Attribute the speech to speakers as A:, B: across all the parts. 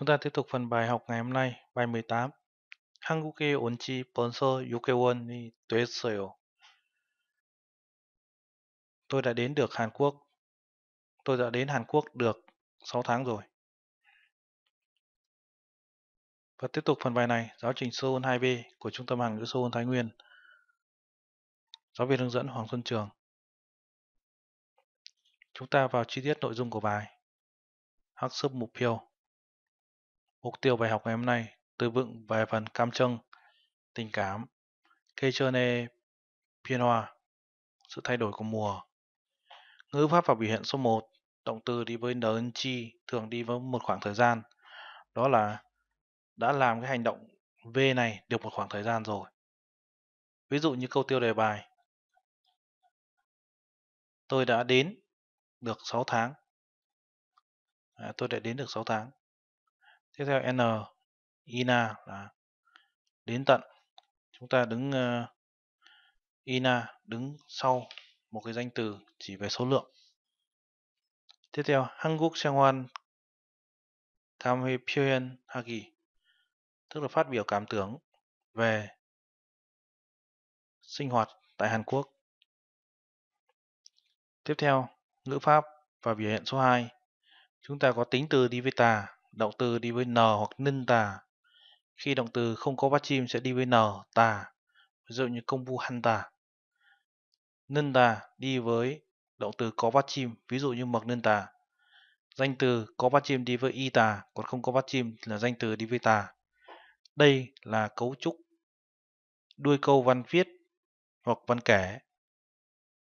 A: Chúng ta tiếp tục phần bài học ngày hôm nay, bài 18. 한국에 온지 벌써 6개월이 됐어요. Tôi đã đến được Hàn Quốc. Tôi đã đến Hàn Quốc được 6 tháng rồi. Và tiếp tục phần bài này, giáo trình Seoul 2B của Trung tâm Hàng ngữ Seoul Thái Nguyên. Giáo viên hướng dẫn Hoàng Xuân Trường. Chúng ta vào chi tiết nội dung của bài. 학습 목표 Mục tiêu bài học ngày hôm nay từ vựng về phần cam trâng, tình cảm, kê chơ nê, phiên hòa, sự thay đổi của mùa. Ngữ pháp và biểu hiện số 1, động từ đi với đớn chi thường đi với một khoảng thời gian. Đó là đã làm cái hành động V này được một khoảng thời gian rồi. Ví dụ như câu tiêu đề bài.
B: Tôi đã đến được 6 tháng. À, tôi đã
A: đến được 6 tháng tiếp theo n ina là đến tận chúng ta đứng uh, ina đứng sau một cái danh từ chỉ về số lượng tiếp theo Hanguk Sengwan Kamhe pyeon Hagi tức là phát biểu cảm tưởng về sinh hoạt tại Hàn Quốc tiếp theo ngữ pháp và biểu hiện số 2 chúng ta có tính từ đi động từ đi với n hoặc ninh tà. Khi động từ không có bắt chim sẽ đi với n, tà. Ví dụ như công bu hăn tà. Ninh tà đi với động từ có bắt chim, ví dụ như mặc ninh tà. Danh từ có bắt chim đi với y tà, còn không có bắt chim là danh từ đi với tà. Đây là cấu trúc đuôi câu văn viết hoặc văn kể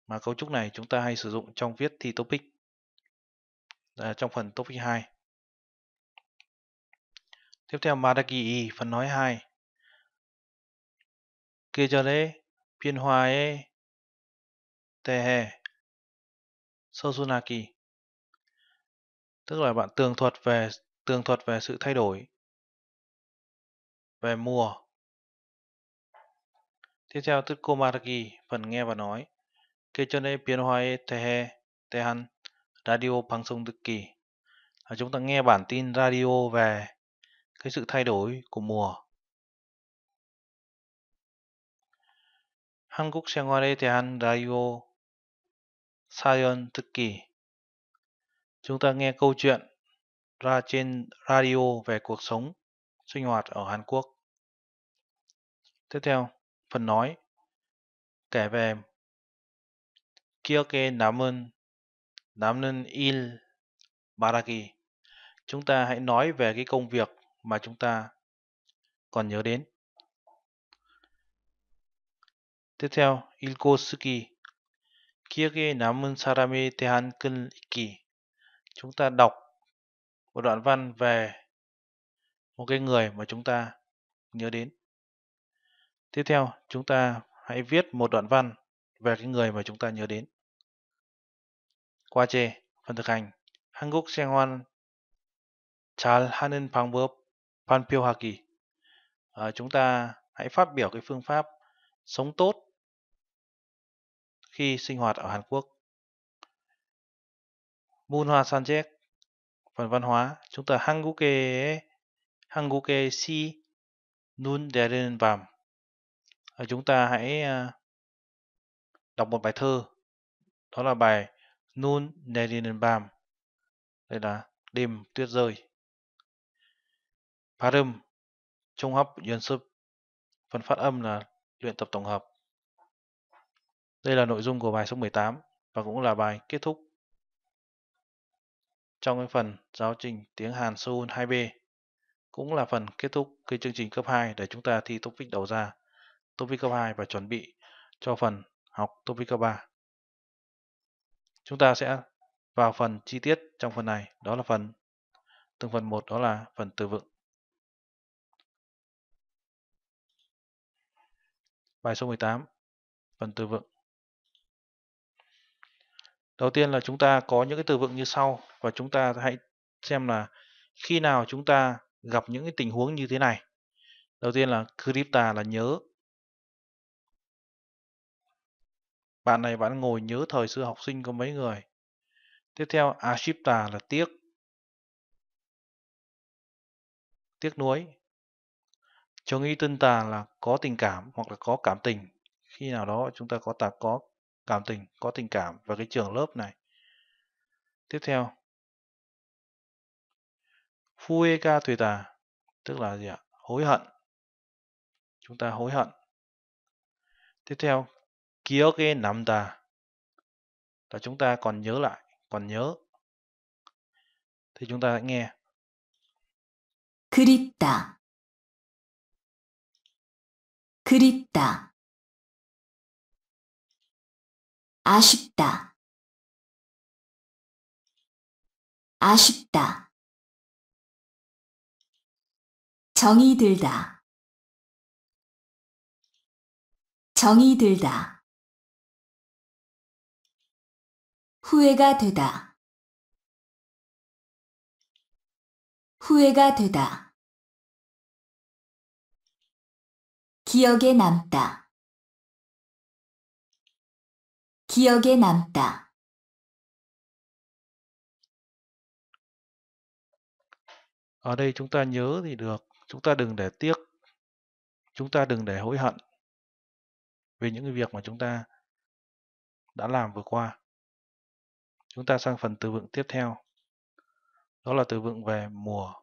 A: mà cấu trúc này chúng ta hay sử dụng trong viết thi topic à, trong phần topic 2. Tiếp theo Madaki phần nói 2.
B: Kejare tè hè Sosunaki Tức là bạn tường thuật
A: về tường thuật về sự thay đổi về mùa. Tiếp theo Tutko Maraki phần nghe và nói. cho tè hè tè Tehan Radio Pangsong Đức Kỳ. Chúng ta nghe bản tin radio về cái sự thay đổi của mùa. Hàn 한국 생활에 대한 라디오 사연 듣기 Chúng ta nghe câu chuyện ra trên radio về cuộc sống, sinh hoạt ở Hàn Quốc. Tiếp theo, phần nói kể về 기억에 남은 남는 일 Baraki. Chúng ta hãy nói về cái công việc mà chúng ta còn nhớ đến. Tiếp theo, 읽고 쓰기 기억에 남은 사람에 대한 글 읽기 Chúng ta đọc một đoạn văn về một cái người mà chúng ta nhớ đến. Tiếp theo, chúng ta hãy viết một đoạn văn về cái người mà chúng ta nhớ đến. Qua chê, phần thực hành. 한국 생활 잘 하는 방법 Phan Panpyo Haki. À, chúng ta hãy phát biểu cái phương pháp sống tốt khi sinh hoạt ở Hàn Quốc. Moon Hoa San Sanjek, phần văn hóa, chúng ta Hanguke Hanguke si nun derin vam. À, chúng ta hãy à, đọc một bài thơ. Đó là bài nun derin vam. Đây là đêm tuyết rơi. Phát âm, trung hấp 연습, phần phát âm là luyện tập tổng hợp. Đây là nội dung của bài số 18 và cũng là bài kết thúc trong cái phần giáo trình tiếng Hàn Seoul 2B cũng là phần kết thúc cái chương trình cấp 2 để chúng ta thi topic đầu ra, topic cấp 2 và chuẩn bị cho phần học topic cấp 3. Chúng ta sẽ vào phần chi tiết trong phần này, đó là phần từng phần một đó là phần từ vựng. Bài số 18, phần từ vựng. Đầu tiên là chúng ta có những cái từ vựng như sau và chúng ta hãy xem là khi nào chúng ta gặp những cái tình huống như thế này. Đầu tiên là kripta là nhớ. Bạn này bạn ngồi nhớ thời xưa học sinh có mấy người. Tiếp theo ashipta là tiếc. Tiếc nuối cho nghĩ tân tà là có tình cảm hoặc là có cảm tình khi nào đó chúng ta có tạc có cảm tình có tình cảm và cái trường lớp này tiếp theo ca tùy tà tức là gì ạ hối hận chúng ta hối hận tiếp theo kia kyoke nam tà là chúng ta còn nhớ lại còn nhớ thì chúng ta hãy nghe
B: kuritta 그립다 아쉽다 아쉽다 정이 들다 정이 들다 후회가 되다 후회가 되다 기억에 남다. 기억에 남다.
A: Ở đây chúng ta nhớ thì được, chúng ta đừng để tiếc, chúng ta đừng để hối hận về những việc mà chúng ta đã làm vừa qua. Chúng ta sang phần từ vựng tiếp theo. Đó là từ vựng về mùa.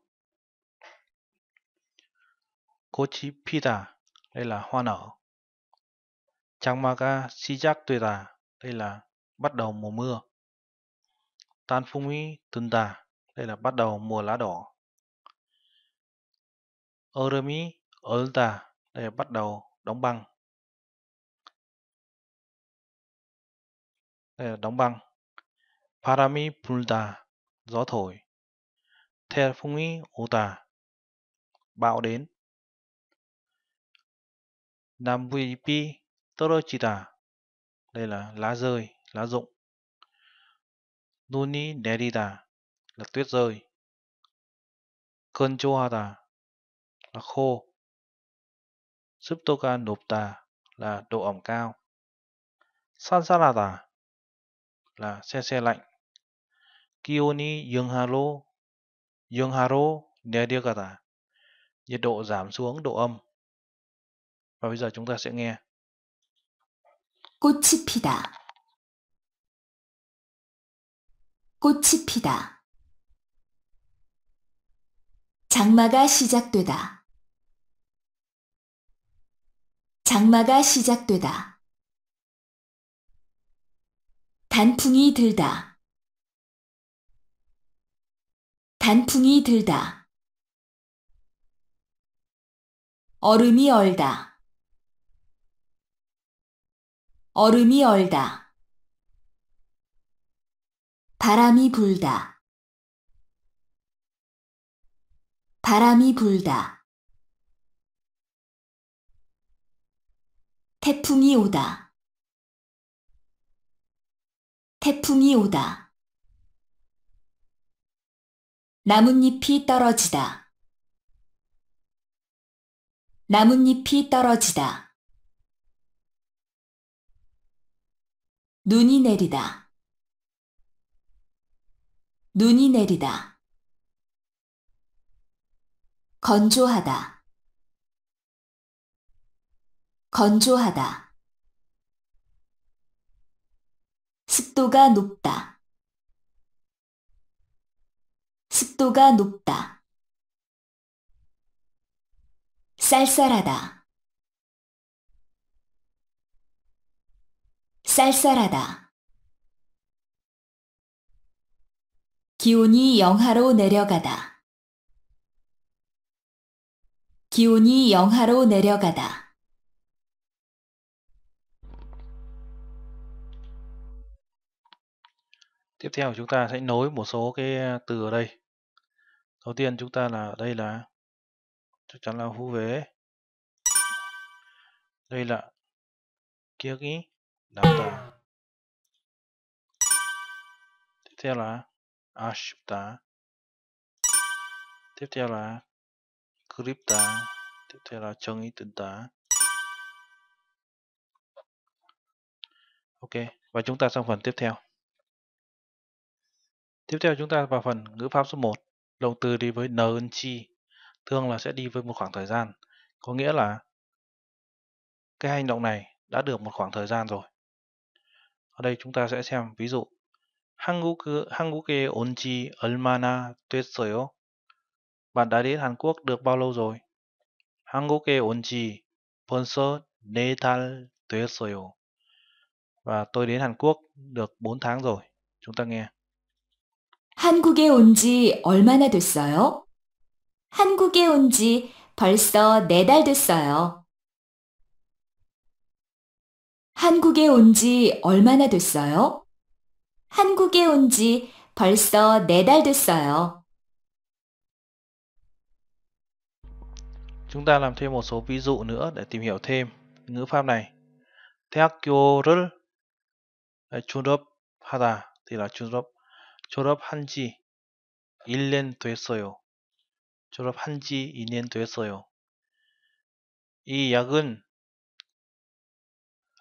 A: 고집피다 đây là hoa nở Changmaka Sijak Tuyta đây là bắt đầu mùa mưa Tanfumi Tunta đây là bắt đầu mùa lá đỏ Oremi Olta đây là bắt
B: đầu đóng băng
A: đây là đóng băng Parami Pulta gió thổi Terfumi Ota bão đến Nambuipi Torochita. Đây là lá rơi, lá rụng. Nuni Nerida là tuyết rơi.
B: Konjohata là khô.
A: Subtoka Nupta là độ ẩm cao. Sansarada là xe xe lạnh. Kioni Yungharo Yungharo Nerigata nhiệt độ giảm xuống độ âm. Và bây giờ chúng ta sẽ nghe.
B: 꽃이 피다. 꽃이 피다.
C: 장마가 시작되다. 장마가 시작되다. 단풍이 들다. 단풍이 들다. 얼음이 얼다. 얼음이 얼다. 바람이 불다. 바람이 불다. 태풍이 오다. 태풍이 오다. 나뭇잎이 떨어지다. 나뭇잎이 떨어지다. 눈이 내리다. 눈이 내리다. 건조하다. 건조하다. 습도가 높다. 습도가 높다. 쌀쌀하다. 쌀쌀하다. 기온이 영하로 내려가다. 기온이 영하로 내려가다.
A: Tiếp theo chúng ta sẽ nối một số cái à, từ ở đây. Đầu tiên chúng ta là đây là chắc chắn là hú vế. Đây là kia cái data à. tiếp theo là ashta tiếp theo là crypta tiếp theo là chân ý tính tá ok và chúng ta sang phần tiếp theo tiếp theo chúng ta vào phần ngữ pháp số 1 động từ đi với n chi thường là sẽ đi với một khoảng thời gian có nghĩa là cái hành động này đã được một khoảng thời gian rồi ở đây chúng ta sẽ xem ví dụ 한국, 한국에 온지 얼마나 됐어요? Bạn đã đến Hàn Quốc được bao lâu rồi? 한국에 온지 벌써 4달 됐어요. Và tôi đến Hàn Quốc được 4 tháng rồi. Chúng ta nghe.
D: 한국에 온지 얼마나 됐어요? 한국에 온지 벌써 4달 됐어요. 한국에 온 지 얼마나 됐어요? 한국에 온 지 벌써 네 달 됐어요.
A: Chúng ta làm thêm một số ví dụ nữa để tìm hiểu thêm ngữ pháp này. 대학교를 졸업하다 thì là 졸업 졸업한 지 1년 됐어요. 졸업한 지 2년 됐어요. 이 약은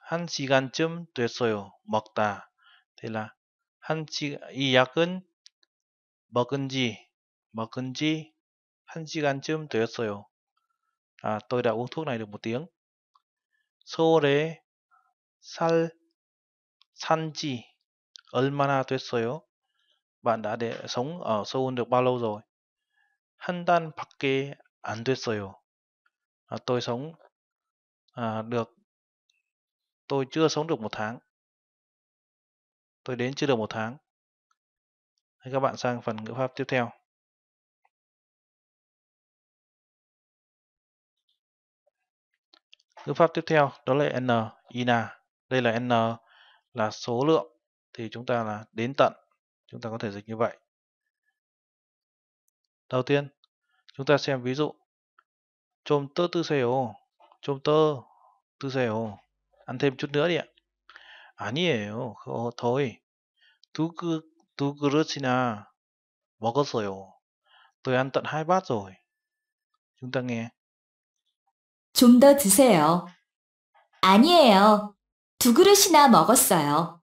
A: 한 시간쯤 됐어요. 먹다. 될라. 한 시, 이 약은 먹은 지, 먹은 지 한 시간쯤 되었어요. À, tôi đã uống thuốc này được một tiếng. 서울에 살, 산지, 얼마나 됐어요? Bạn đã để, sống ở Seoul được bao lâu rồi? 한단 밖에 안 됐어요. À, tôi sống à, được tôi chưa sống được một tháng tôi đến chưa được một tháng Hãy các bạn sang phần ngữ pháp tiếp theo ngữ pháp tiếp theo đó là n ina đây là n là số lượng thì chúng ta là đến tận chúng ta có thể dịch như vậy đầu tiên chúng ta xem ví dụ chôm tơ tư xe ô chôm tơ tư xe ô ăn thêm c 아니에요. 그, 어, 더이 두, 그, 두 그릇이나 먹었어요. tôi ăn tận h
C: 좀더 드세요. 아니에요. 두 그릇이나 먹었어요.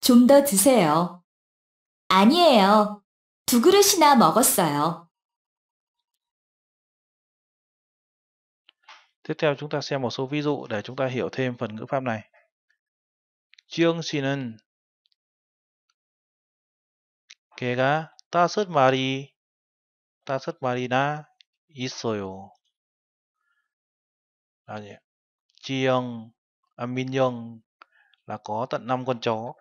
C: 좀 더 드세요. 아니에요. 두 그릇이나 먹었어요.
A: Tiếp theo chúng ta xem một số ví dụ để chúng ta hiểu thêm phần ngữ pháp này. chương ta 정신은 개가 다섯 마리 다섯 마리나 là gì 지영, à, Minyoung là có tận 5 con chó.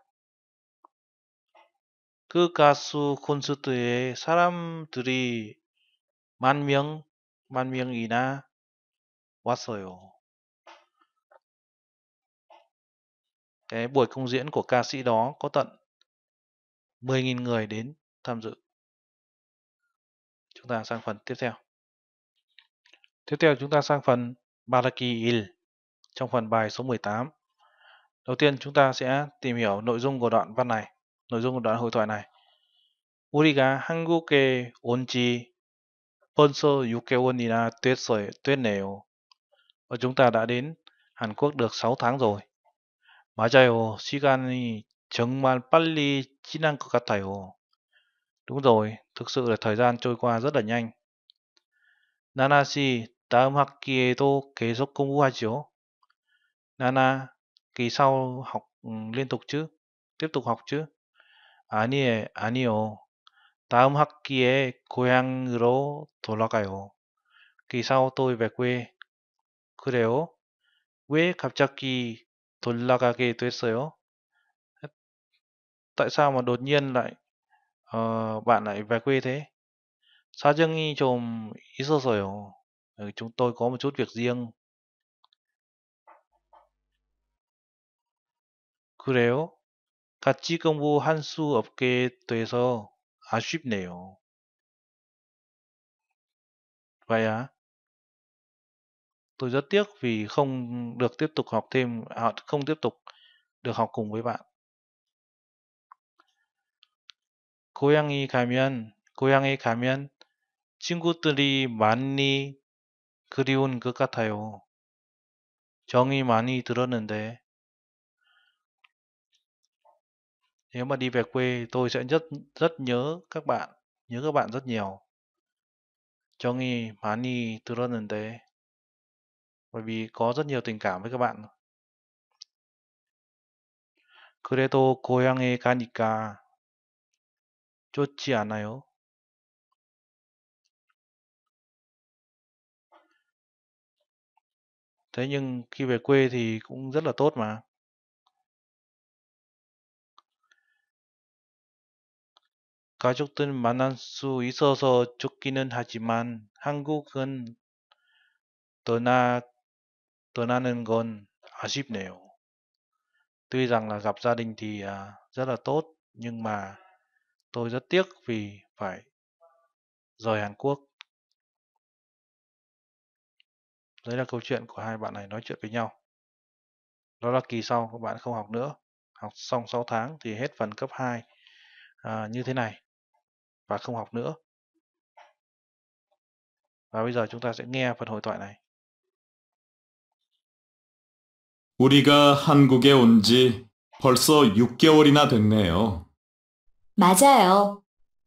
A: 그 가수 콘서트에 사람들이 만 명, 만 명이나 왔어요. Cái buổi công diễn của ca sĩ đó có tận 10.000 người đến tham dự. Chúng ta sang phần tiếp theo. Tiếp theo chúng ta sang phần Baraki Il trong phần bài số 18. Đầu tiên chúng ta sẽ tìm hiểu nội dung của đoạn văn này, nội dung của đoạn hội thoại này. 우리가 한국에 온지 벌써 6개월이나 됐어요. 됐네요 và ờ, chúng ta đã đến Hàn Quốc được 6 tháng rồi. 맞아요. 시간이 정말 빨리 지난 것 같아요. Đúng rồi, thực sự là thời gian trôi qua rất là nhanh. Nanasi 다음 학기에도 계속 공부하죠. Nana, kỳ sau học ừ, liên tục chứ? Tiếp tục học chứ? 아니에, 아니요. 다음 학기에 고향으로 돌아가요. Kỳ sau tôi về quê. 그래요? 왜 갑자기 돌아가게 됐어요? Tại sao mà đột nhiên lại uh, bạn lại về quê thế? 사정이 좀 있어서요. Ừ, chúng tôi có một chút việc riêng. 그래요? 같이 공부할 수
B: 없게 돼서 아쉽네요.
A: Vậy à? tôi rất tiếc vì không được tiếp tục học thêm họ à, không tiếp tục được học cùng với bạn 고향이 가면 고향에 가면 친구들이 많이 그리운 것 같아요. 정이 많이 들었는데 nếu mà đi về quê tôi sẽ rất rất nhớ các bạn nhớ các bạn rất nhiều 정이 많이 들었는데 bởi vì có rất nhiều tình cảm với các bạn. 그래도 고향에 가니까
B: 좋지 않아요? Thế nhưng khi về quê thì
A: cũng rất là tốt mà. 가족들 만날 수 있어서 좋기는 하지만 한국은 떠나 떠나는 건 아쉽네요. Tuy rằng là gặp gia đình thì à, rất là tốt, nhưng mà tôi rất tiếc vì phải rời Hàn Quốc. Đấy là câu chuyện của hai bạn này nói chuyện với nhau. Đó là kỳ sau các bạn không học nữa. Học xong 6 tháng thì hết phần cấp 2 à, như thế này và không học nữa. Và bây giờ chúng ta sẽ nghe phần hội thoại này.
B: 우리가 한국에 온 지 벌써 6개월이나 됐네요.
D: 맞아요.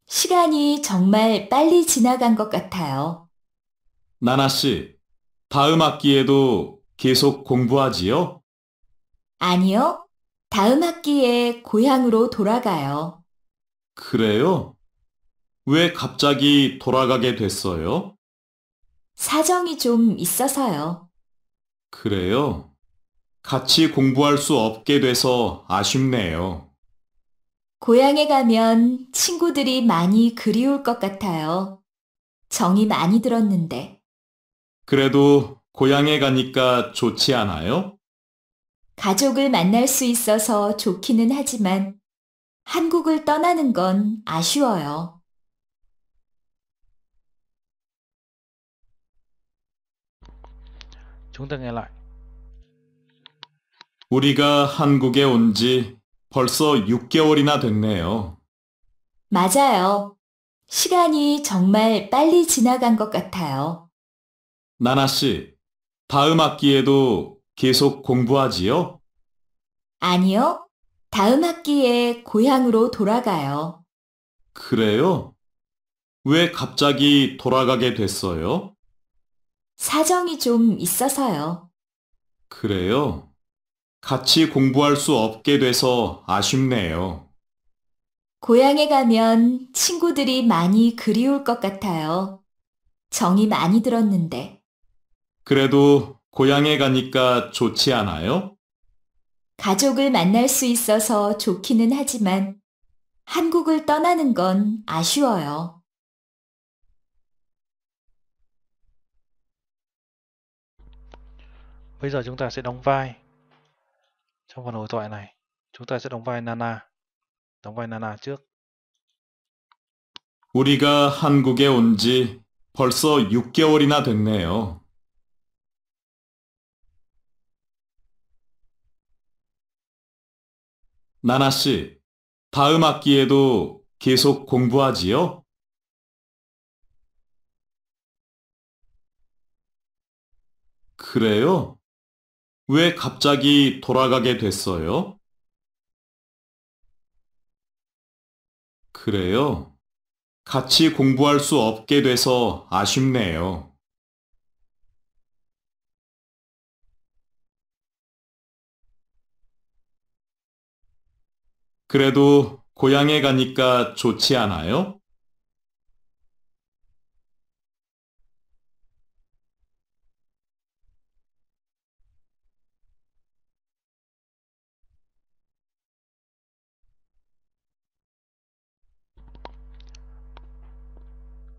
D: 시간이 정말 빨리 지나간 것 같아요.
E: 나나 씨, 다음 학기에도 계속 공부하지요?
D: 아니요. 다음 학기에 고향으로 돌아가요.
E: 그래요? 왜 갑자기 돌아가게 됐어요?
D: 사정이 좀 있어서요.
E: 그래요? 같이 공부할 수 없게 돼서 아쉽네요.
D: 고향에 가면 친구들이 많이 그리울 것 같아요. 정이 많이 들었는데.
E: 그래도 고향에 가니까 좋지 않아요?
D: 가족을 만날 수 있어서 좋기는 하지만 한국을 떠나는 건 아쉬워요.
A: c h ú n
E: 우리가 한국에 온 지 벌써 6개월이나 됐네요.
D: 맞아요. 시간이 정말 빨리 지나간 것 같아요.
E: 나나 씨, 다음 학기에도 계속 공부하지요?
D: 아니요. 다음 학기에 고향으로 돌아가요.
E: 그래요? 왜 갑자기 돌아가게 됐어요?
D: 사정이 좀 있어서요.
E: 그래요? 같이 공부할 수 없게 돼서 아쉽네요.
D: 고향에 가면 친구들이 많이 그리울 것 같아요. 정이 많이 들었는데.
E: 그래도 고향에 가니까 좋지 않아요?
D: 가족을 만날 수 있어서 좋기는 하지만 한국을 떠나는 건 아쉬워요.
A: Bây giờ chúng ta sẽ đóng vai trong phần hội thoại này chúng ta sẽ đóng vai Nana đóng vai Nana trước
B: 우리가 한국에 온 지 벌써 6개월이나 됐네요. 나나 씨, 다음 학기에도 계속 공부하지요? 그래요? 왜 갑자기 돌아가게 됐어요? 그래요? 같이 공부할 수 없게 돼서 아쉽네요. 그래도 고향에 가니까 좋지 않아요?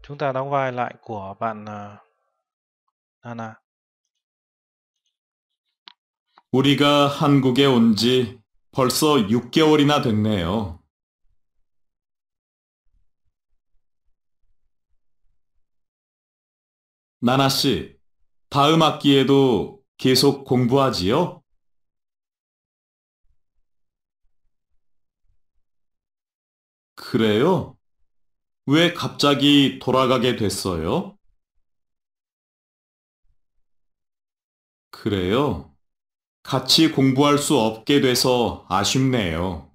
A: Chúng ta đóng vai lại của bạn Nana.
B: 우리가 한국에 온 지 벌써 6개월이나 됐네요. 나나 씨, 다음 학기에도 계속 공부하지요? 그래요? 왜 갑자기 돌아가게 됐어요? 그래요? 같이 공부할 수 없게 돼서 아쉽네요.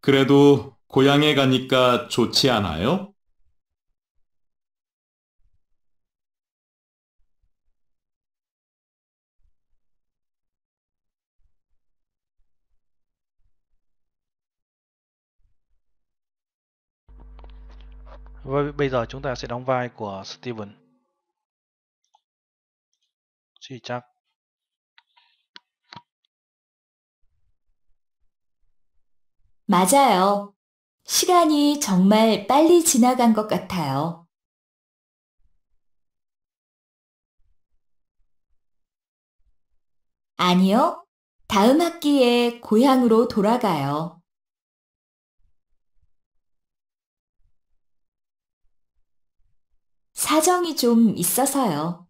B: 그래도 고향에 가니까 좋지 않아요?
A: Và bây giờ chúng ta sẽ đóng vai của Steven. Chỉ chắc.
C: 맞아요. 시간이 정말 빨리 지나간 것 같아요. 아니요. 다음 학기에 고향으로 돌아가요. 사정이 좀 있어서요.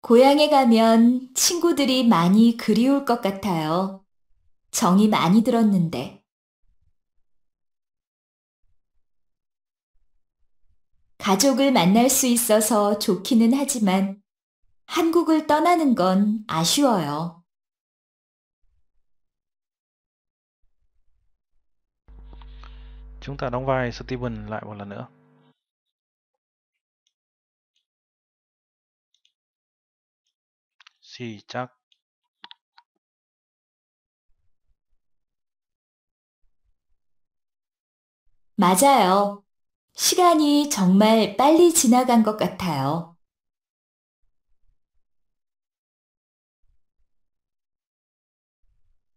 D: 고향에 가면 친구들이 많이 그리울 것 같아요. 정이 많이 들었는데. 가족을 만날 수 있어서 좋기는 하지만 한국을 떠나는 건 아쉬워요.
A: Chúng ta đóng vai Steven lại một lần nữa.
B: 시작 맞아요.
C: 시간이 정말 빨리 지나간 것 같아요.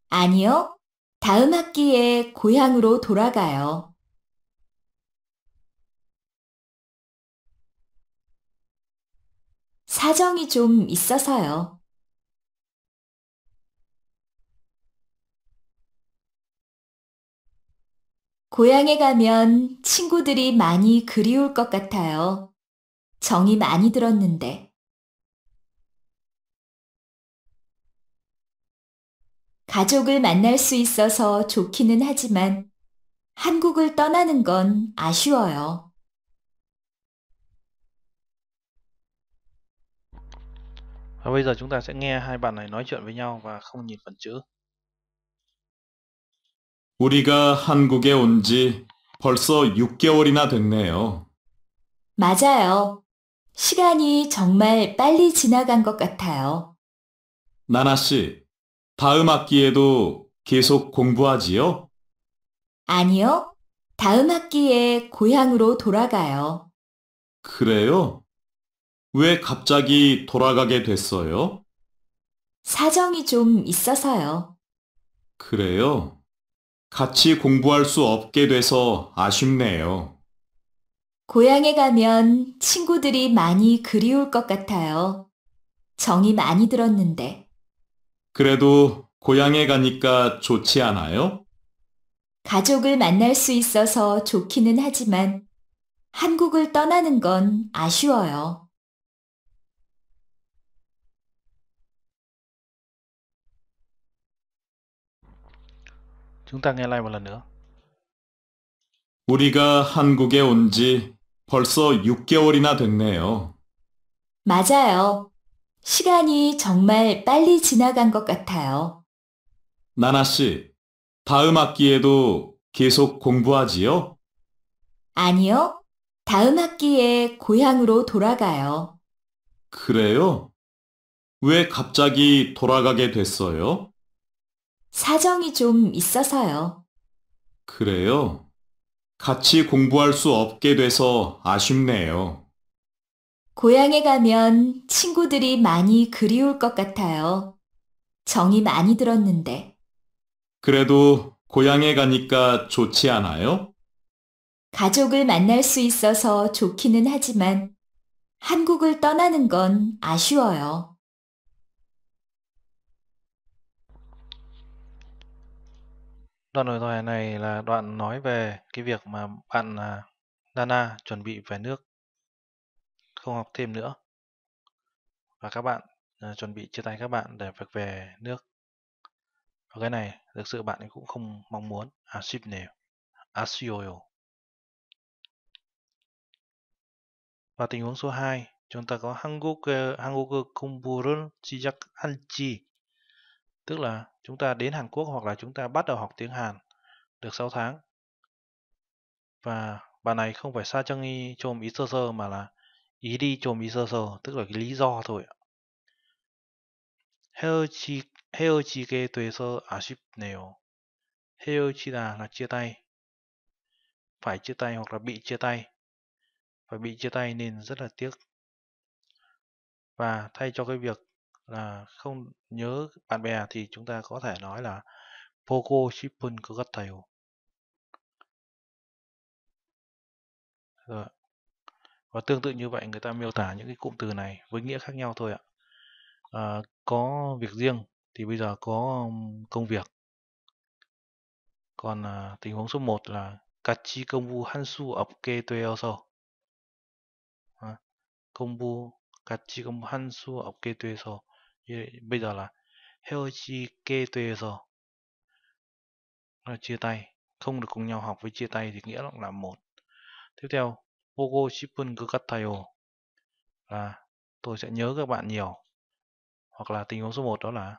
C: 아니요. 다음 학기에 고향으로 돌아가요. 사정이 좀 있어서요. 고향에 가면 친구들이 많이 그리울 것 같아요. 정이 많이 들었는데.
D: 가족을 만날 수 있어서 좋기는 하지만 한국을 떠나는 건 아쉬워요.
A: Và bây giờ chúng ta sẽ nghe hai bạn này nói chuyện với nhau và không nhìn phần chữ.
E: 우리가 한국에 온 지 벌써 6개월이나 됐네요.
D: 맞아요. 시간이 정말 빨리 지나간 것 같아요.
E: 나나 씨, 다음 학기에도 계속 공부하지요?
D: 아니요. 다음 학기에 고향으로 돌아가요.
E: 그래요? 왜 갑자기 돌아가게 됐어요?
D: 사정이 좀 있어서요.
E: 그래요? 같이 공부할 수 없게 돼서 아쉽네요.
D: 고향에 가면 친구들이 많이 그리울 것 같아요. 정이 많이 들었는데.
E: 그래도 고향에 가니까 좋지 않아요?
D: 가족을 만날 수 있어서 좋기는 하지만 한국을 떠나는 건 아쉬워요.
A: Chúng ta nghe lại một lần nữa.
B: 우리가 한국에 온 지
E: 벌써 6개월이나 됐네요.
D: 맞아요. 시간이 정말 빨리 지나간 것 같아요.
E: 나나 씨, 다음 학기에도 계속 공부하지요?
D: 아니요. 다음 학기에 고향으로 돌아가요.
E: 그래요? 왜 갑자기 돌아가게 됐어요?
D: 사정이 좀 있어서요.
E: 그래요? 같이 공부할 수 없게 돼서 아쉽네요.
D: 고향에 가면 친구들이 많이 그리울 것 같아요. 정이 많이 들었는데.
E: 그래도 고향에 가니까 좋지 않아요?
D: 가족을 만날 수 있어서 좋기는 하지만 한국을 떠나는 건 아쉬워요.
A: Đoạn đối thoại này là đoạn nói về cái việc mà bạn à, Nana chuẩn bị về nước không học thêm nữa và các bạn à, chuẩn bị chia tay các bạn để việc về nước và cái này thực sự bạn cũng không mong muốn à, ship Asipne à, Asioyo và tình huống số 2 chúng ta có Hanguk Hanguk Kumburun Chijak Anchi Tức là chúng ta đến Hàn Quốc hoặc là chúng ta bắt đầu học tiếng Hàn được 6 tháng. Và bài này không phải xa chân y chồm ý sơ sơ mà là ý đi chồm ý sơ sơ, tức là cái lý do thôi. heo chi 헤어지, 헤어지게 heo chi là là chia tay. Phải chia tay hoặc là bị chia tay. Phải bị chia tay nên rất là tiếc. Và thay cho cái việc là không nhớ bạn bè thì chúng ta có thể nói là Pogo Shippun Kogattayo. Rồi. Và tương tự như vậy người ta miêu tả những cái cụm từ này với nghĩa khác nhau thôi ạ. À, có việc riêng thì bây giờ có công việc. Còn à, tình huống số 1 là Kachi Kombu Hansu Opke Tueoso. À, kombu Kachi Kombu Hansu Opke Tueoso bây giờ là 헤어지게돼서 là chia tay không được cùng nhau học với chia tay thì nghĩa là, là một tiếp theo 보고 싶은 그 같아요 là tôi sẽ nhớ các bạn nhiều hoặc là tình huống số 1 đó là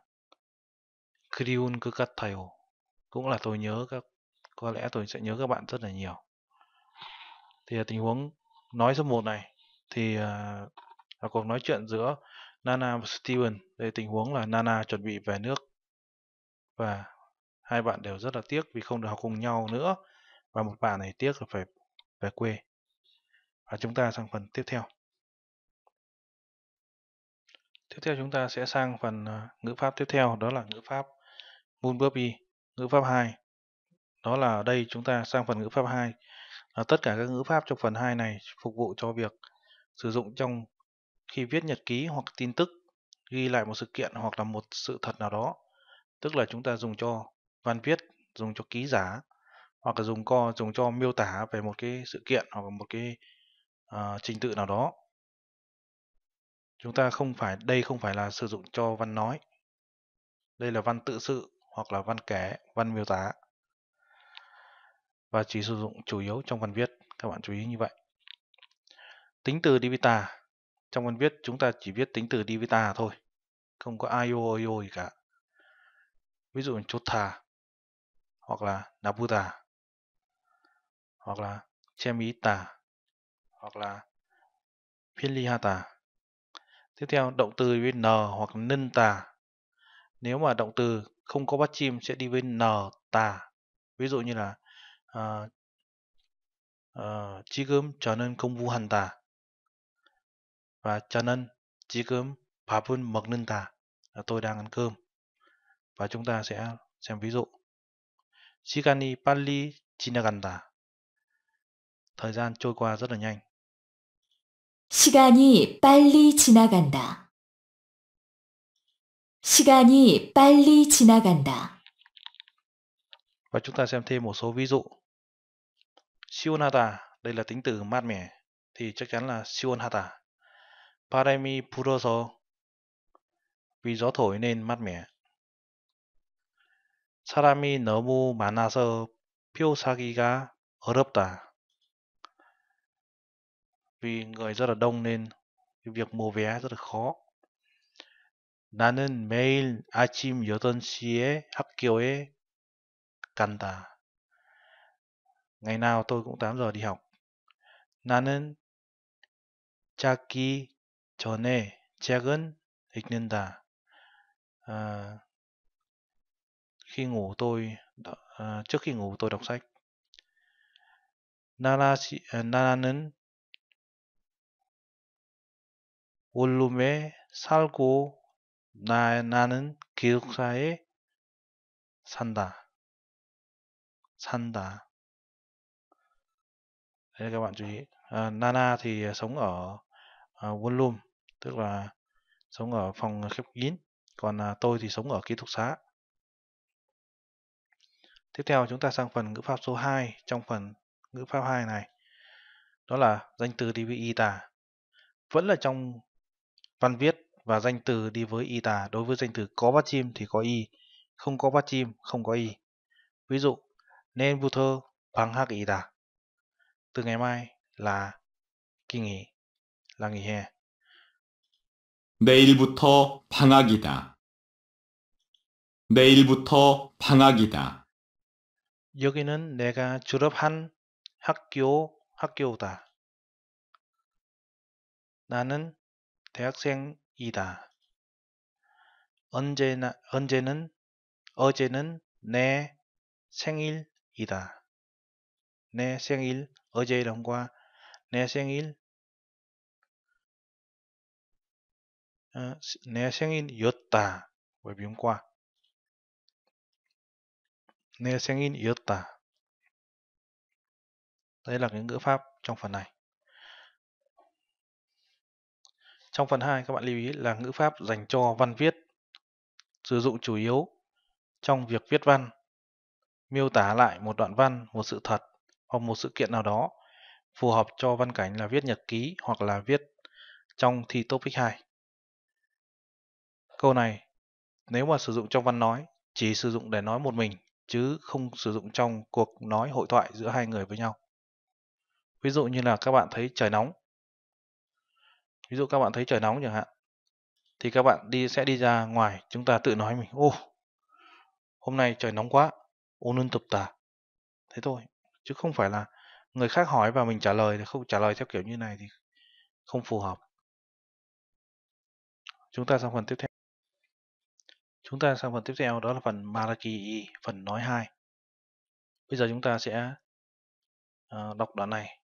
A: 그리운 그 같아요 cũng là tôi nhớ các có lẽ tôi sẽ nhớ các bạn rất là nhiều thì tình huống nói số 1 này thì uh, là cuộc nói chuyện giữa Nana và Steven. Đây tình huống là Nana chuẩn bị về nước và hai bạn đều rất là tiếc vì không được học cùng nhau nữa và một bạn này tiếc là phải về quê. Và chúng ta sang phần tiếp theo. Tiếp theo chúng ta sẽ sang phần à, ngữ pháp tiếp theo đó là ngữ pháp Moonburpee, ngữ pháp 2. Đó là ở đây chúng ta sang phần ngữ pháp 2. À, tất cả các ngữ pháp trong phần 2 này phục vụ cho việc sử dụng trong khi viết nhật ký hoặc tin tức ghi lại một sự kiện hoặc là một sự thật nào đó tức là chúng ta dùng cho văn viết dùng cho ký giả hoặc là dùng co dùng cho miêu tả về một cái sự kiện hoặc là một cái uh, trình tự nào đó chúng ta không phải đây không phải là sử dụng cho văn nói đây là văn tự sự hoặc là văn kể văn miêu tả và chỉ sử dụng chủ yếu trong văn viết các bạn chú ý như vậy tính từ Divita trong văn viết chúng ta chỉ viết tính từ divita thôi, không có io io gì cả. Ví dụ thà hoặc là nabuta hoặc là chemita hoặc là pilihata. Tiếp theo động từ với n hoặc nân tà. Nếu mà động từ không có bắt chim sẽ đi với n tà. Ví dụ như là uh, 지금 저는 공부한다 và cho nên chỉ 지금 밥은 먹는다 là tôi đang ăn cơm và chúng ta sẽ xem ví dụ 시간이 빨리 지나간다 thời gian trôi qua rất là nhanh
C: 시간이 빨리 지나간다 시간이 빨리 지나간다
A: và chúng ta xem thêm một số ví dụ 시원하다 đây là tính từ mát mẻ thì chắc chắn là 시원하다 바람이 불어서 위 gió thổi nên mát mẻ. 사람이 너무 많아서 표 사기가 어렵다. Vì người rất là đông nên việc mua vé rất là khó. 나는 매일 아침 8시에 학교에 간다. Ngày nào tôi cũng 8 giờ đi học. 나는 자기 전에 작은 읽는다. À, khi ngủ tôi à, trước khi ngủ tôi đọc sách. Nara Nara는 원룸에 살고
B: 나, 나는 기숙사에 산다.
A: 산다. Đây các bạn chú ý. À, Nana thì sống ở à, Wonlum tức là sống ở phòng khép kín còn à, tôi thì sống ở ký túc xá tiếp theo chúng ta sang phần ngữ pháp số 2 trong phần ngữ pháp 2 này đó là danh từ đi với y tà vẫn là trong văn viết và danh từ đi với y tà đối với danh từ có bát chim thì có y không có bát chim không có y ví dụ nên vu thơ bằng hắc y tà từ ngày mai là kỳ nghỉ là nghỉ hè 내일부터
B: 방학이다. 내일부터 방학이다.
A: 여기는 내가 졸업한 학교 학교다. 나는 대학생이다. 언제나 언제는 어제는 내 생일이다. 내 생일 어제이름과 내
B: 생일 어, 내 생일이었다. 외병과 내
A: 생일이었다. Đây là cái ngữ pháp trong phần này. Trong phần 2 các bạn lưu ý là ngữ pháp dành cho văn viết sử dụng chủ yếu trong việc viết văn, miêu tả lại một đoạn văn, một sự thật hoặc một sự kiện nào đó phù hợp cho văn cảnh là viết nhật ký hoặc là viết trong thi topic 2. Câu này, nếu mà sử dụng trong văn nói, chỉ sử dụng để nói một mình, chứ không sử dụng trong cuộc nói hội thoại giữa hai người với nhau. Ví dụ như là các bạn thấy trời nóng. Ví dụ các bạn thấy trời nóng chẳng hạn. Thì các bạn đi sẽ đi ra ngoài, chúng ta tự nói mình, ô, hôm nay trời nóng quá, ô nương tập tà. Thế thôi, chứ không phải là người khác hỏi và mình trả lời thì không trả lời theo kiểu như này thì không phù hợp. Chúng ta sang phần tiếp theo. Chúng ta sang phần tiếp theo đó là phần Maraki, phần nói 2. Bây giờ chúng ta sẽ ờ, đọc đoạn này.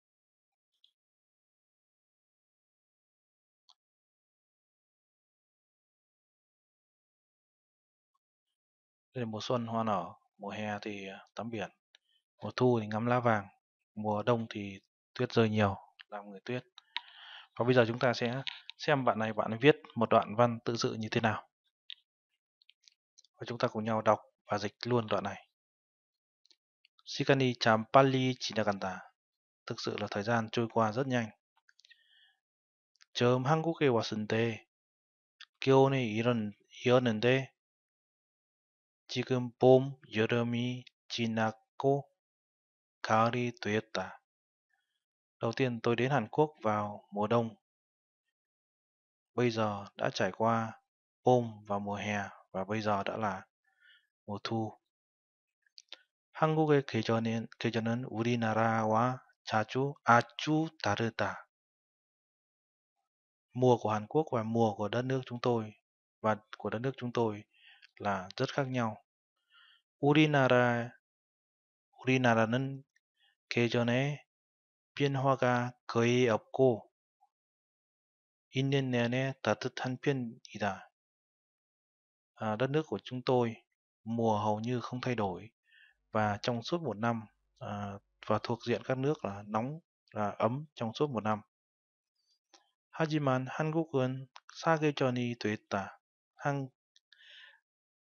A: Đây là mùa xuân hoa nở, mùa hè thì tắm biển, mùa thu thì ngắm lá vàng, mùa đông thì tuyết rơi nhiều, làm người tuyết. Và bây giờ chúng ta sẽ xem bạn này bạn viết một đoạn văn tự dự như thế nào và chúng ta cùng nhau đọc và dịch luôn đoạn này. Sikani Champali Chinaganta Thực sự là thời gian trôi qua rất nhanh. Chớm Hanguke wa sunte. Kyone iron ionende. Chigum bom yorumi chinako kari tuyeta. Đầu tiên tôi đến Hàn Quốc vào mùa đông. Bây giờ đã trải qua bom vào mùa hè và bây giờ đã là mùa thu. 한국의 계절은, 계절은 우리나라와 자주 아주 다르다. Mùa của Hàn Quốc và mùa của đất nước chúng tôi và của đất nước chúng tôi là rất khác nhau. 우리나라 우리나라는 계절에 변화가 거의 없고 있는 내내 따뜻한 편이다. À, đất nước của chúng tôi mùa hầu như không thay đổi và trong suốt một năm à, và thuộc diện các nước là nóng là ấm trong suốt một năm. 하지만 한국은 사계절이 됐다. 한,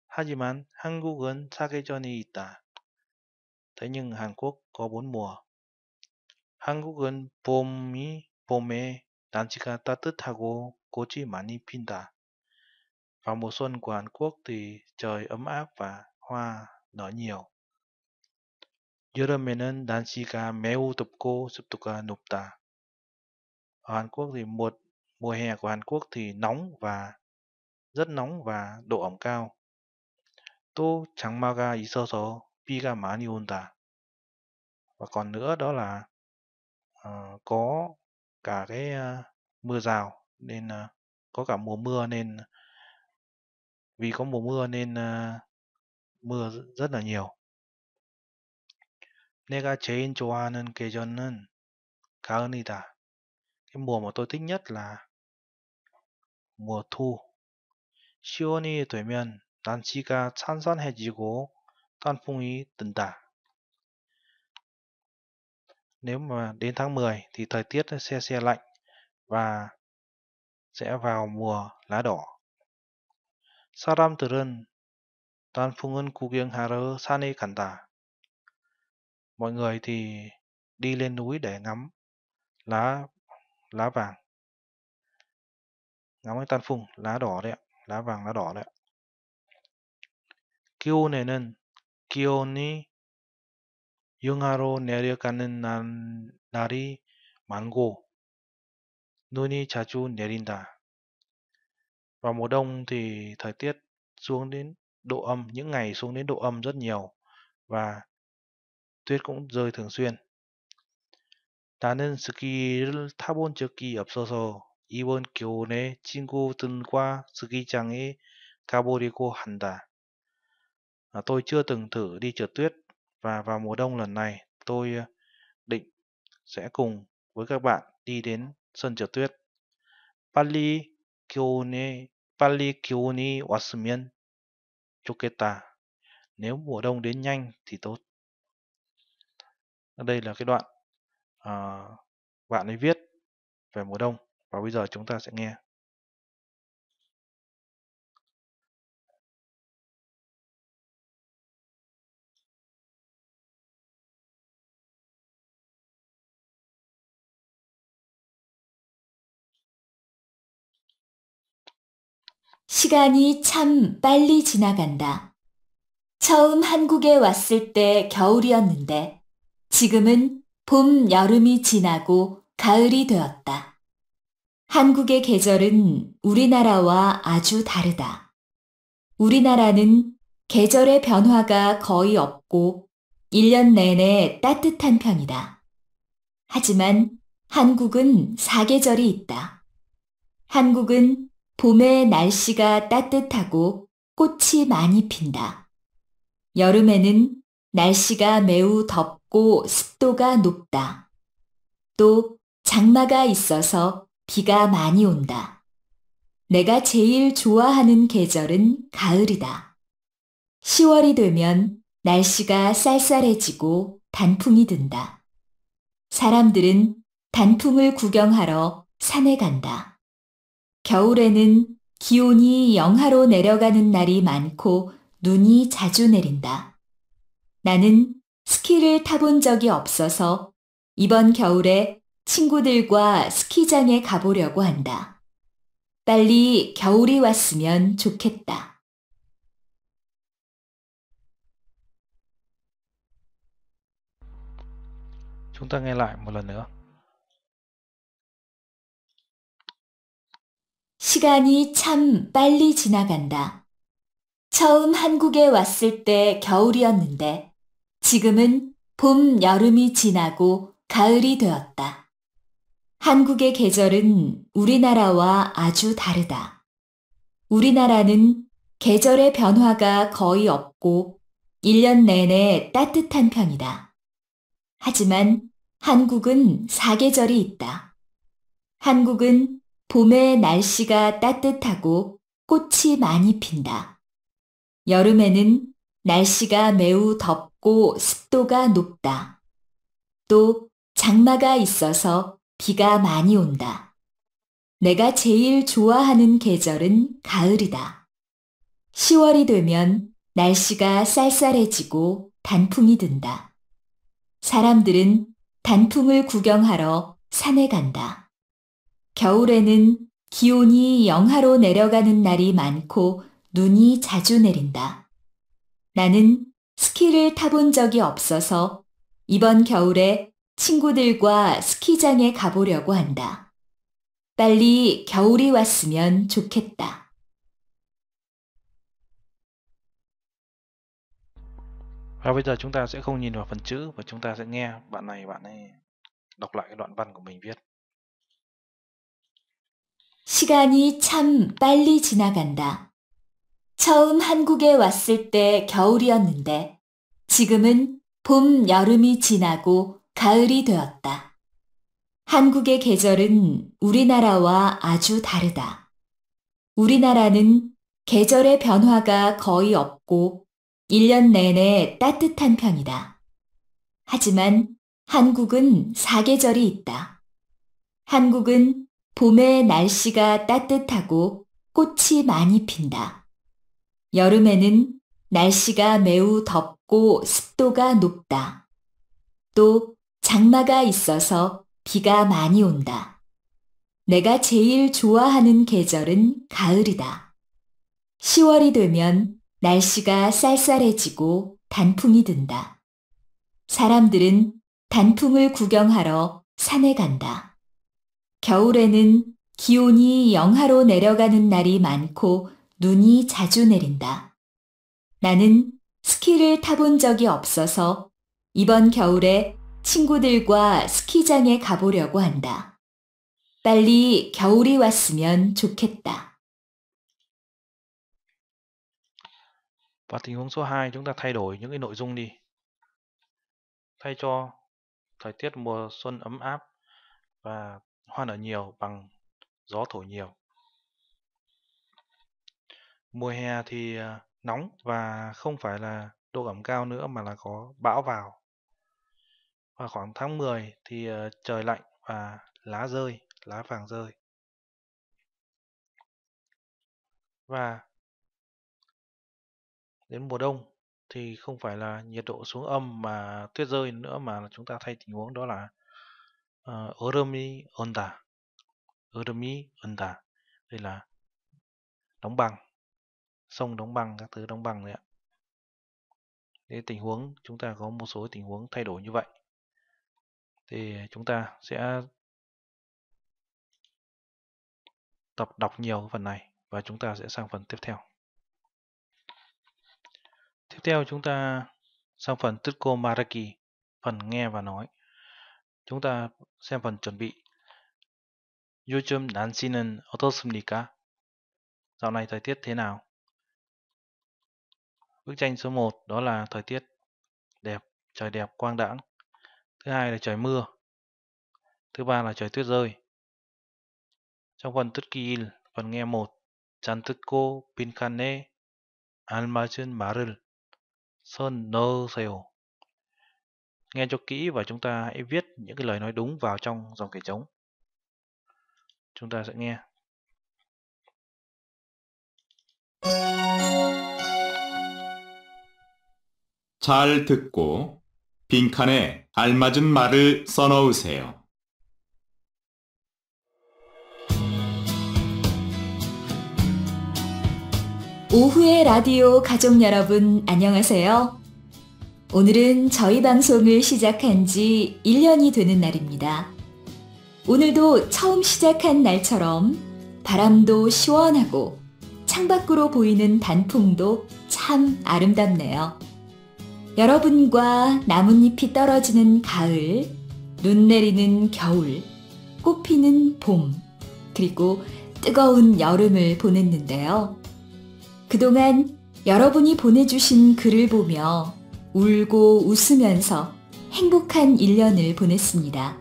A: 하지만 한국은 사계절이 있다. Thế nhưng Hàn Quốc có bốn mùa. 한국은 봄이 봄에 날씨가 따뜻하고 꽃이 많이 핀다. Vào mùa xuân của Hàn Quốc thì trời ấm áp và hoa nở nhiều. 여름에는 날씨가 매우 덥고 습도가 높다. Ở Hàn Quốc thì một mùa hè của Hàn Quốc thì nóng và rất nóng và độ ẩm cao. 또 장마가 있어서 비가 많이 온다. Và còn nữa đó là uh, có cả cái uh, mưa rào nên uh, có cả mùa mưa nên vì có mùa mưa nên uh, mưa rất là nhiều. 내가 제일 좋아하는 계절은 가을이다. Cái mùa mà tôi thích nhất là mùa thu. 시원히 되면 날씨가 찬산해지고 단풍이 뜬다. Nếu mà đến tháng 10 thì thời tiết sẽ xe lạnh và sẽ vào mùa lá đỏ. 사람들은 단풍은 구경하러 산에 간다. Mọi người thì đi lên núi để ngắm lá lá vàng. Ngắm cái tan phùng, lá đỏ đấy ạ. Lá vàng, lá đỏ đấy ạ. 기온에는 기온이 영하로 내려가는 날, 날이 많고 눈이 자주 내린다. Vào mùa đông thì thời tiết xuống đến độ âm, những ngày xuống đến độ âm rất nhiều và tuyết cũng rơi thường xuyên. 나는 스키를 타본 적이 없어서 이번 겨울에 친구들과 스키장에 가보려고 한다. À, tôi chưa từng thử đi trượt tuyết và vào mùa đông lần này tôi ờ, định sẽ cùng với các bạn đi đến sân trượt tuyết. 빨리 겨울에 빨리 기온이 왔으면 좋겠다. Nếu mùa đông đến nhanh thì tốt. Đây là cái đoạn à, bạn ấy viết
B: về mùa đông và bây giờ chúng ta sẽ nghe. 시간이
D: 참 빨리 지나간다. 처음 한국에 왔을 때 겨울이었는데 지금은 봄, 여름이 지나고 가을이 되었다. 한국의 계절은 우리나라와 아주 다르다. 우리나라는 계절의 변화가 거의 없고 1년 내내 따뜻한 편이다. 하지만 한국은 사계절이 있다. 한국은 봄에 날씨가 따뜻하고 꽃이 많이 핀다. 여름에는 날씨가 매우 덥고 습도가 높다. 또 장마가 있어서 비가 많이 온다. 내가 제일 좋아하는 계절은 가을이다. 10월이 되면 날씨가 쌀쌀해지고 단풍이 든다. 사람들은 단풍을 구경하러 산에 간다. 겨울에는 기온이 영하로 내려가는 날이 많고 눈이 자주 내린다. 나는 스키를 타본 적이 없어서 이번 겨울에 친구들과 스키장에 가보려고 한다. 빨리 겨울이 왔으면
B: 좋겠다.
A: Chúng ta
C: 시간이 참 빨리 지나간다.
D: 처음 한국에 왔을 때 겨울이었는데 지금은 봄, 여름이 지나고 가을이 되었다. 한국의 계절은 우리나라와 아주 다르다. 우리나라는 계절의 변화가 거의 없고 1년 내내 따뜻한 편이다. 하지만 한국은 사계절이 있다. 한국은 봄에 날씨가 따뜻하고 꽃이 많이 핀다. 여름에는 날씨가 매우 덥고 습도가 높다. 또 장마가 있어서 비가 많이 온다. 내가 제일 좋아하는 계절은 가을이다. 10월이 되면 날씨가 쌀쌀해지고 단풍이 든다. 사람들은 단풍을 구경하러 산에 간다. 겨울에는 기온이 영하로 내려가는 날이 많고 눈이 자주 내린다. 나는 스키를 타본 적이 없어서 이번 겨울에 친구들과 스키장에 가보려고 한다. 빨리 겨울이 왔으면 좋겠다.
A: Và bây giờ chúng ta sẽ không nhìn vào phần chữ và chúng ta sẽ nghe bạn này bạn ấy đọc lại cái đoạn văn của mình viết.
D: 시간이 참 빨리 지나간다. 처음 한국에 왔을 때 겨울이었는데 지금은 봄, 여름이 지나고 가을이 되었다. 한국의 계절은 우리나라와 아주 다르다. 우리나라는 계절의 변화가 거의 없고 1년 내내 따뜻한 편이다. 하지만 한국은 사계절이 있다. 한국은 봄에 날씨가 따뜻하고 꽃이 많이 핀다. 여름에는 날씨가 매우 덥고 습도가 높다. 또 장마가 있어서 비가 많이 온다. 내가 제일 좋아하는 계절은 가을이다. 10월이 되면 날씨가 쌀쌀해지고 단풍이 든다. 사람들은 단풍을 구경하러 산에 간다. 겨울에는 기온이 영하로 내려가는 날이 많고 눈이 자주 내린다. 나는 스키를 타본 적이 없어서 이번 겨울에 친구들과 스키장에 가보려고 한다. 빨리 겨울이 왔으면 좋겠다.
A: Và tình huống số 2 chúng ta thay đổi những cái nội dung đi. Thay cho thời tiết mùa xuân ấm áp và hoa nở nhiều bằng gió thổi nhiều. Mùa hè thì à, nóng và không phải là độ ẩm cao nữa mà là có bão vào. Và khoảng tháng 10 thì à, trời lạnh và lá rơi, lá vàng rơi. Và đến mùa đông thì không phải là nhiệt độ xuống âm mà tuyết rơi nữa mà chúng ta thay tình huống đó là 어, 얼음이 온다. 얼음이 온다. Đây là đóng băng. Sông đóng băng, các thứ đóng băng đấy ạ. Thế tình huống chúng ta có một số tình huống thay đổi như vậy. Thì chúng ta sẽ tập đọc nhiều phần này và chúng ta sẽ sang phần tiếp theo. Tiếp theo chúng ta sang phần Tutko Maraki, phần nghe và nói chúng ta xem phần chuẩn bị. 요즘 날씨는 어떻습니까? Dạo này thời tiết thế nào? Bức tranh số 1 đó là thời tiết đẹp, trời đẹp quang đãng. Thứ hai là trời mưa. Thứ ba là trời tuyết rơi. Trong phần Turkiyil, phần nghe 1, 잔뜩고 빈칸에 알맞은 말을 선넣으세요. nghe cho kỹ và chúng ta hãy viết những cái lời nói đúng vào trong dòng kẻ trống chúng ta sẽ nghe
B: 잘 듣고
E: 빈칸에 알맞은 말을 써넣으세요.
D: 오후의 라디오 가족 여러분 안녕하세요. 오늘은 저희 방송을 시작한 지 1년이 되는 날입니다. 오늘도 처음 시작한 날처럼 바람도 시원하고 창밖으로 보이는 단풍도 참 아름답네요. 여러분과 나뭇잎이 떨어지는 가을, 눈 내리는 겨울, 꽃 피는 봄, 그리고 뜨거운 여름을 보냈는데요. 그동안 여러분이 보내주신 글을 보며 울고 웃으면서 행복한 1년을 보냈습니다.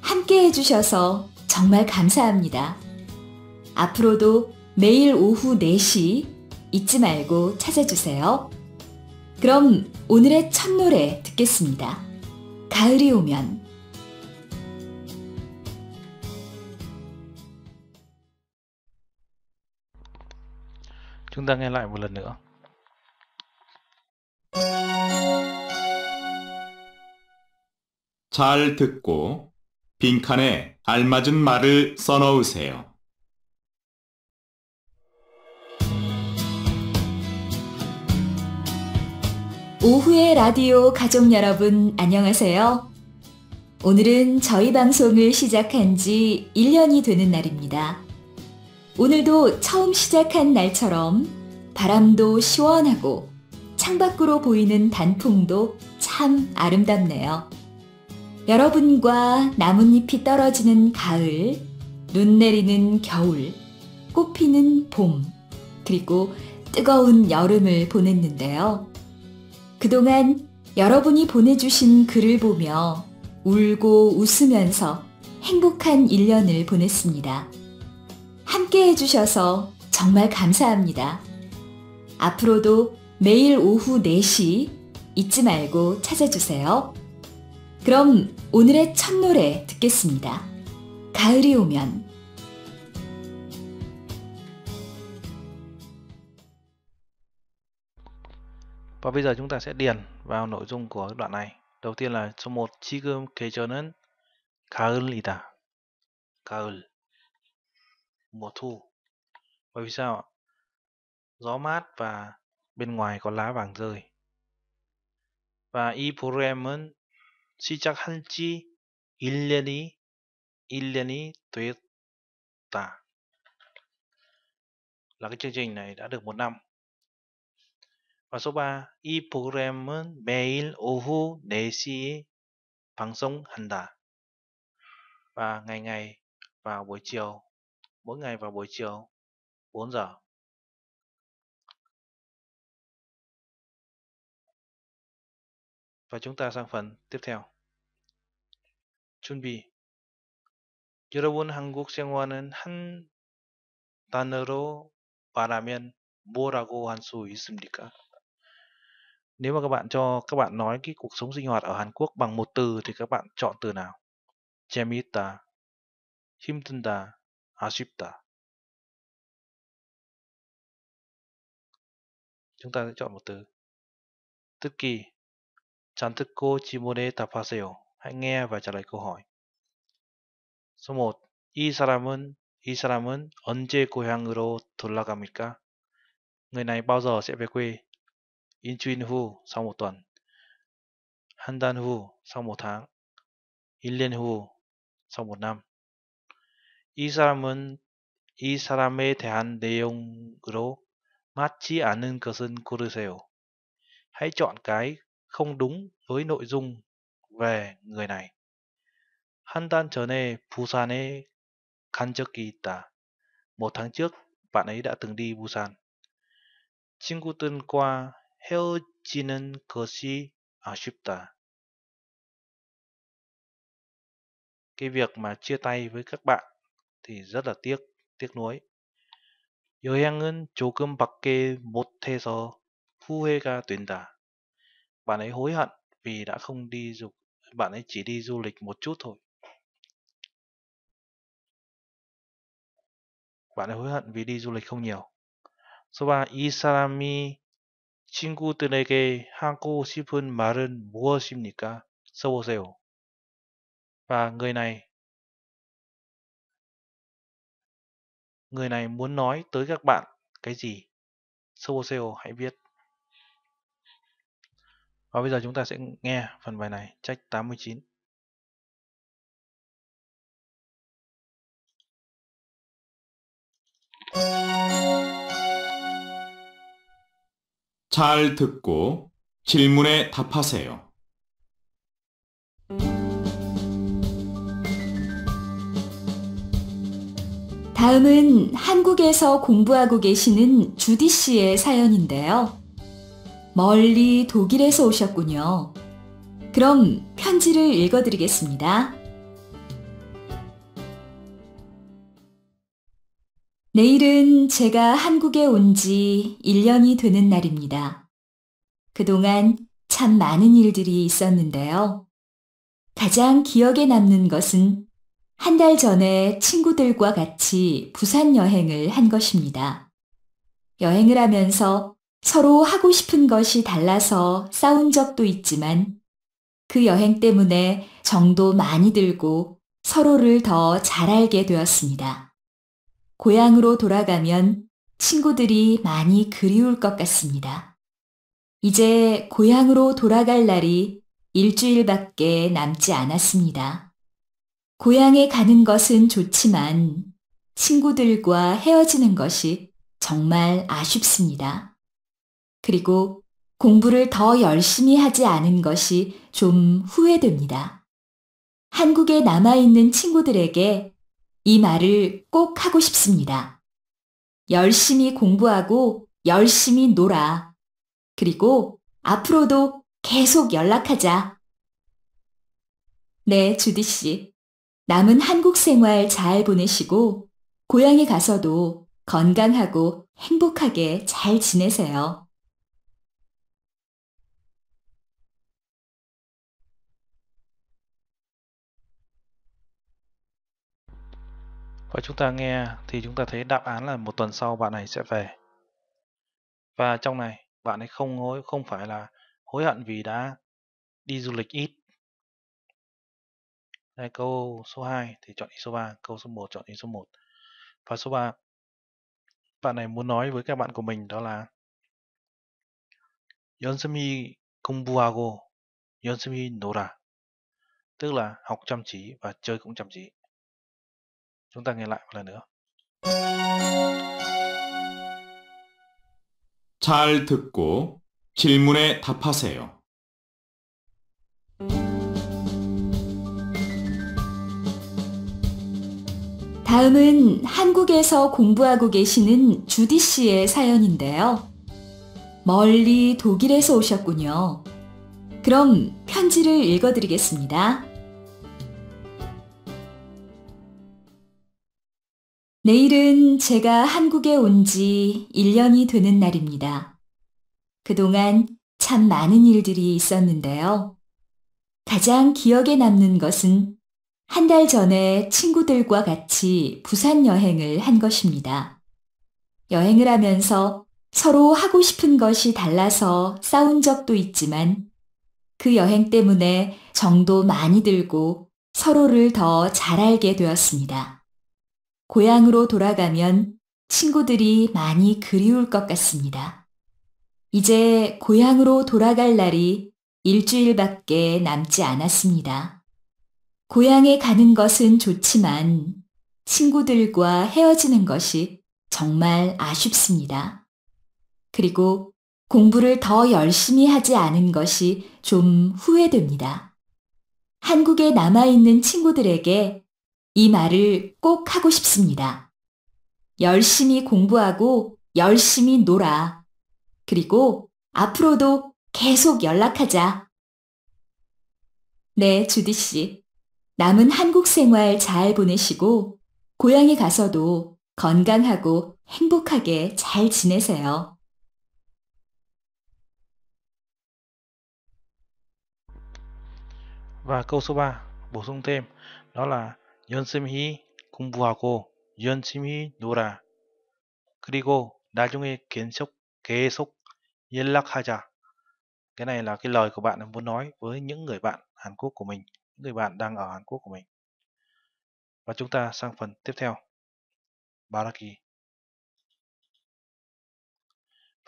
D: 함께 해주셔서 정말 감사합니다. 앞으로도 매일 오후 4시 잊지 말고 찾아주세요. 그럼 오늘의 첫 노래 듣겠습니다. 가을이 오면
A: Chúng ta nghe lại một lần nữa.
E: 잘 듣고 빈칸에 알맞은 말을 써넣으세요.
D: 오후의 라디오 가족 여러분 안녕하세요. 오늘은 저희 방송을 시작한 지 1년이 되는 날입니다. 오늘도 처음 시작한 날처럼 바람도 시원하고 창밖으로 보이는 단풍도 참 아름답네요. 여러분과 나뭇잎이 떨어지는 가을, 눈 내리는 겨울, 꽃피는 봄, 그리고 뜨거운 여름을 보냈는데요. 그동안 여러분이 보내주신 글을 보며 울고 웃으면서 행복한 1년을 보냈습니다. 함께 해주셔서 정말 감사합니다. 앞으로도 매일 오후 4시 잊지 말고 찾아주세요. 그럼 오늘의 첫 노래 듣겠습니다. 가을이 오면
A: Và bây giờ chúng ta sẽ điền vào nội dung của đoạn này. Đầu tiên là số 1 지금 계절은 가을이다. 가을 mùa thu. Bởi vì sao ạ? Gió mát và bên ngoài có lá vàng rơi. Và 이 프로그램은 시작한 지 1년이 1년이 됐다. Là cái chương trình này đã được một năm. Và số 3, 이 프로그램은 매일 오후 4시에 방송한다. Và ngày ngày vào buổi chiều, mỗi ngày vào buổi chiều 4 giờ. và chúng ta sang phần tiếp theo. chuẩn bị. 여러분 한국 생활은 한 단어로 말하면 뭐라고 할수 있습니까? Nếu mà các bạn cho các bạn nói cái cuộc sống sinh hoạt ở Hàn Quốc bằng một từ thì các bạn chọn từ nào? 재미있다,
B: 힘든다, 아쉽다.
A: Chúng ta sẽ chọn một từ. Tức kỳ 잔뜩고 지문에 답하세요. 행해야 và trả lời câu hỏi. số 1. 이 사람은 이 사람은 언제 고향으로 돌아갑니까? Người này bao giờ sẽ về quê? 일주일 후 sau một tuần. 한달후 sau một tháng. 1년 후 sau một năm. 이 사람은 이 사람에 대한 내용으로 맞지 않은 것은 고르세요. Hãy chọn cái không đúng với nội dung về người này. 한달 전에 부산에 간 적이 있다. Một tháng trước, bạn ấy đã từng đi Busan. 친구들과 헤어지는 것이 아쉽다. Cái việc mà chia tay với các bạn thì rất là tiếc, tiếc nuối. 여행은 조금밖에 못해서 후회가 된다. Bạn ấy hối hận vì đã không đi du bạn ấy chỉ đi du lịch một chút thôi. Bạn ấy hối hận vì đi du lịch không nhiều. Số 3. 이 사람이 친구들에게 하고 싶은 말은 무엇입니까? 써보세요. Và người này Người này muốn nói tới các bạn cái gì? Soboseо hãy viết. Và bây giờ chúng ta sẽ nghe phần bài này, trách 89.
E: 잘 듣고 질문에 답하세요.
D: 다음은 한국에서 공부하고 계시는 주디 씨의 사연인데요. 멀리 독일에서 오셨군요. 그럼 편지를 읽어드리겠습니다. 내일은 제가 한국에 온 지 1년이 되는 날입니다. 그동안 참 많은 일들이 있었는데요. 가장 기억에 남는 것은 한 달 전에 친구들과 같이 부산 여행을 한 것입니다. 여행을 하면서 서로 하고 싶은 것이 달라서 싸운 적도 있지만 그 여행 때문에 정도 많이 들고 서로를 더 잘 알게 되었습니다. 고향으로 돌아가면 친구들이 많이 그리울 것 같습니다. 이제 고향으로 돌아갈 날이 일주일밖에 남지 않았습니다. 고향에 가는 것은 좋지만 친구들과 헤어지는 것이 정말 아쉽습니다. 그리고 공부를 더 열심히 하지 않은 것이 좀 후회됩니다. 한국에 남아있는 친구들에게 이 말을 꼭 하고 싶습니다. 열심히 공부하고 열심히 놀아. 그리고 앞으로도 계속 연락하자. 네, 주디 씨. 남은 한국 생활 잘 보내시고 고향에 가서도 건강하고 행복하게 잘 지내세요.
A: và chúng ta nghe thì chúng ta thấy đáp án là một tuần sau bạn này sẽ về. Và trong này bạn ấy không hối không phải là hối hận vì đã đi du lịch ít. Đây, câu số 2 thì chọn ý số 3, câu số 1 chọn ý số 1. Và số 3 bạn này muốn nói với các bạn của mình đó là 연습이 공부하고 연습이 놀아. Tức là học chăm chỉ và chơi cũng chăm chỉ. Chúng ta nghe lại một lần nữa.
E: 잘 듣고 질문에 답하세요.
D: 다음은 한국에서 공부하고 계시는 주디 씨의 사연인데요. 멀리 독일에서 오셨군요. 그럼 편지를 읽어드리겠습니다. 내일은 제가 한국에 온 지 1년이 되는 날입니다. 그동안 참 많은 일들이 있었는데요. 가장 기억에 남는 것은 한 달 전에 친구들과 같이 부산 여행을 한 것입니다. 여행을 하면서 서로 하고 싶은 것이 달라서 싸운 적도 있지만 그 여행 때문에 정도 많이 들고 서로를 더 잘 알게 되었습니다. 고향으로 돌아가면 친구들이 많이 그리울 것 같습니다. 이제 고향으로 돌아갈 날이 일주일밖에 남지 않았습니다. 고향에 가는 것은 좋지만 친구들과 헤어지는 것이 정말 아쉽습니다. 그리고 공부를 더 열심히 하지 않은 것이 좀 후회됩니다. 한국에 남아있는 친구들에게 이 말을 꼭 하고 싶습니다. 열심히 공부하고 열심히 놀아. 그리고 앞으로도 계속 연락하자. 네, 주디 씨. 남은 한국 생활 잘 보내시고 고향에 가서도 건강하고 행복하게 잘 지내세요.
A: v câu số 3 bổ sung thêm đó là 연심히 공부하고 연심히 놀아. 그리고 나중에 계속, 계속 연락하자. Cái này là cái lời của bạn muốn nói với những người bạn Hàn Quốc của mình, những người bạn đang ở Hàn Quốc của mình. Và chúng ta sang phần tiếp theo. Baraki.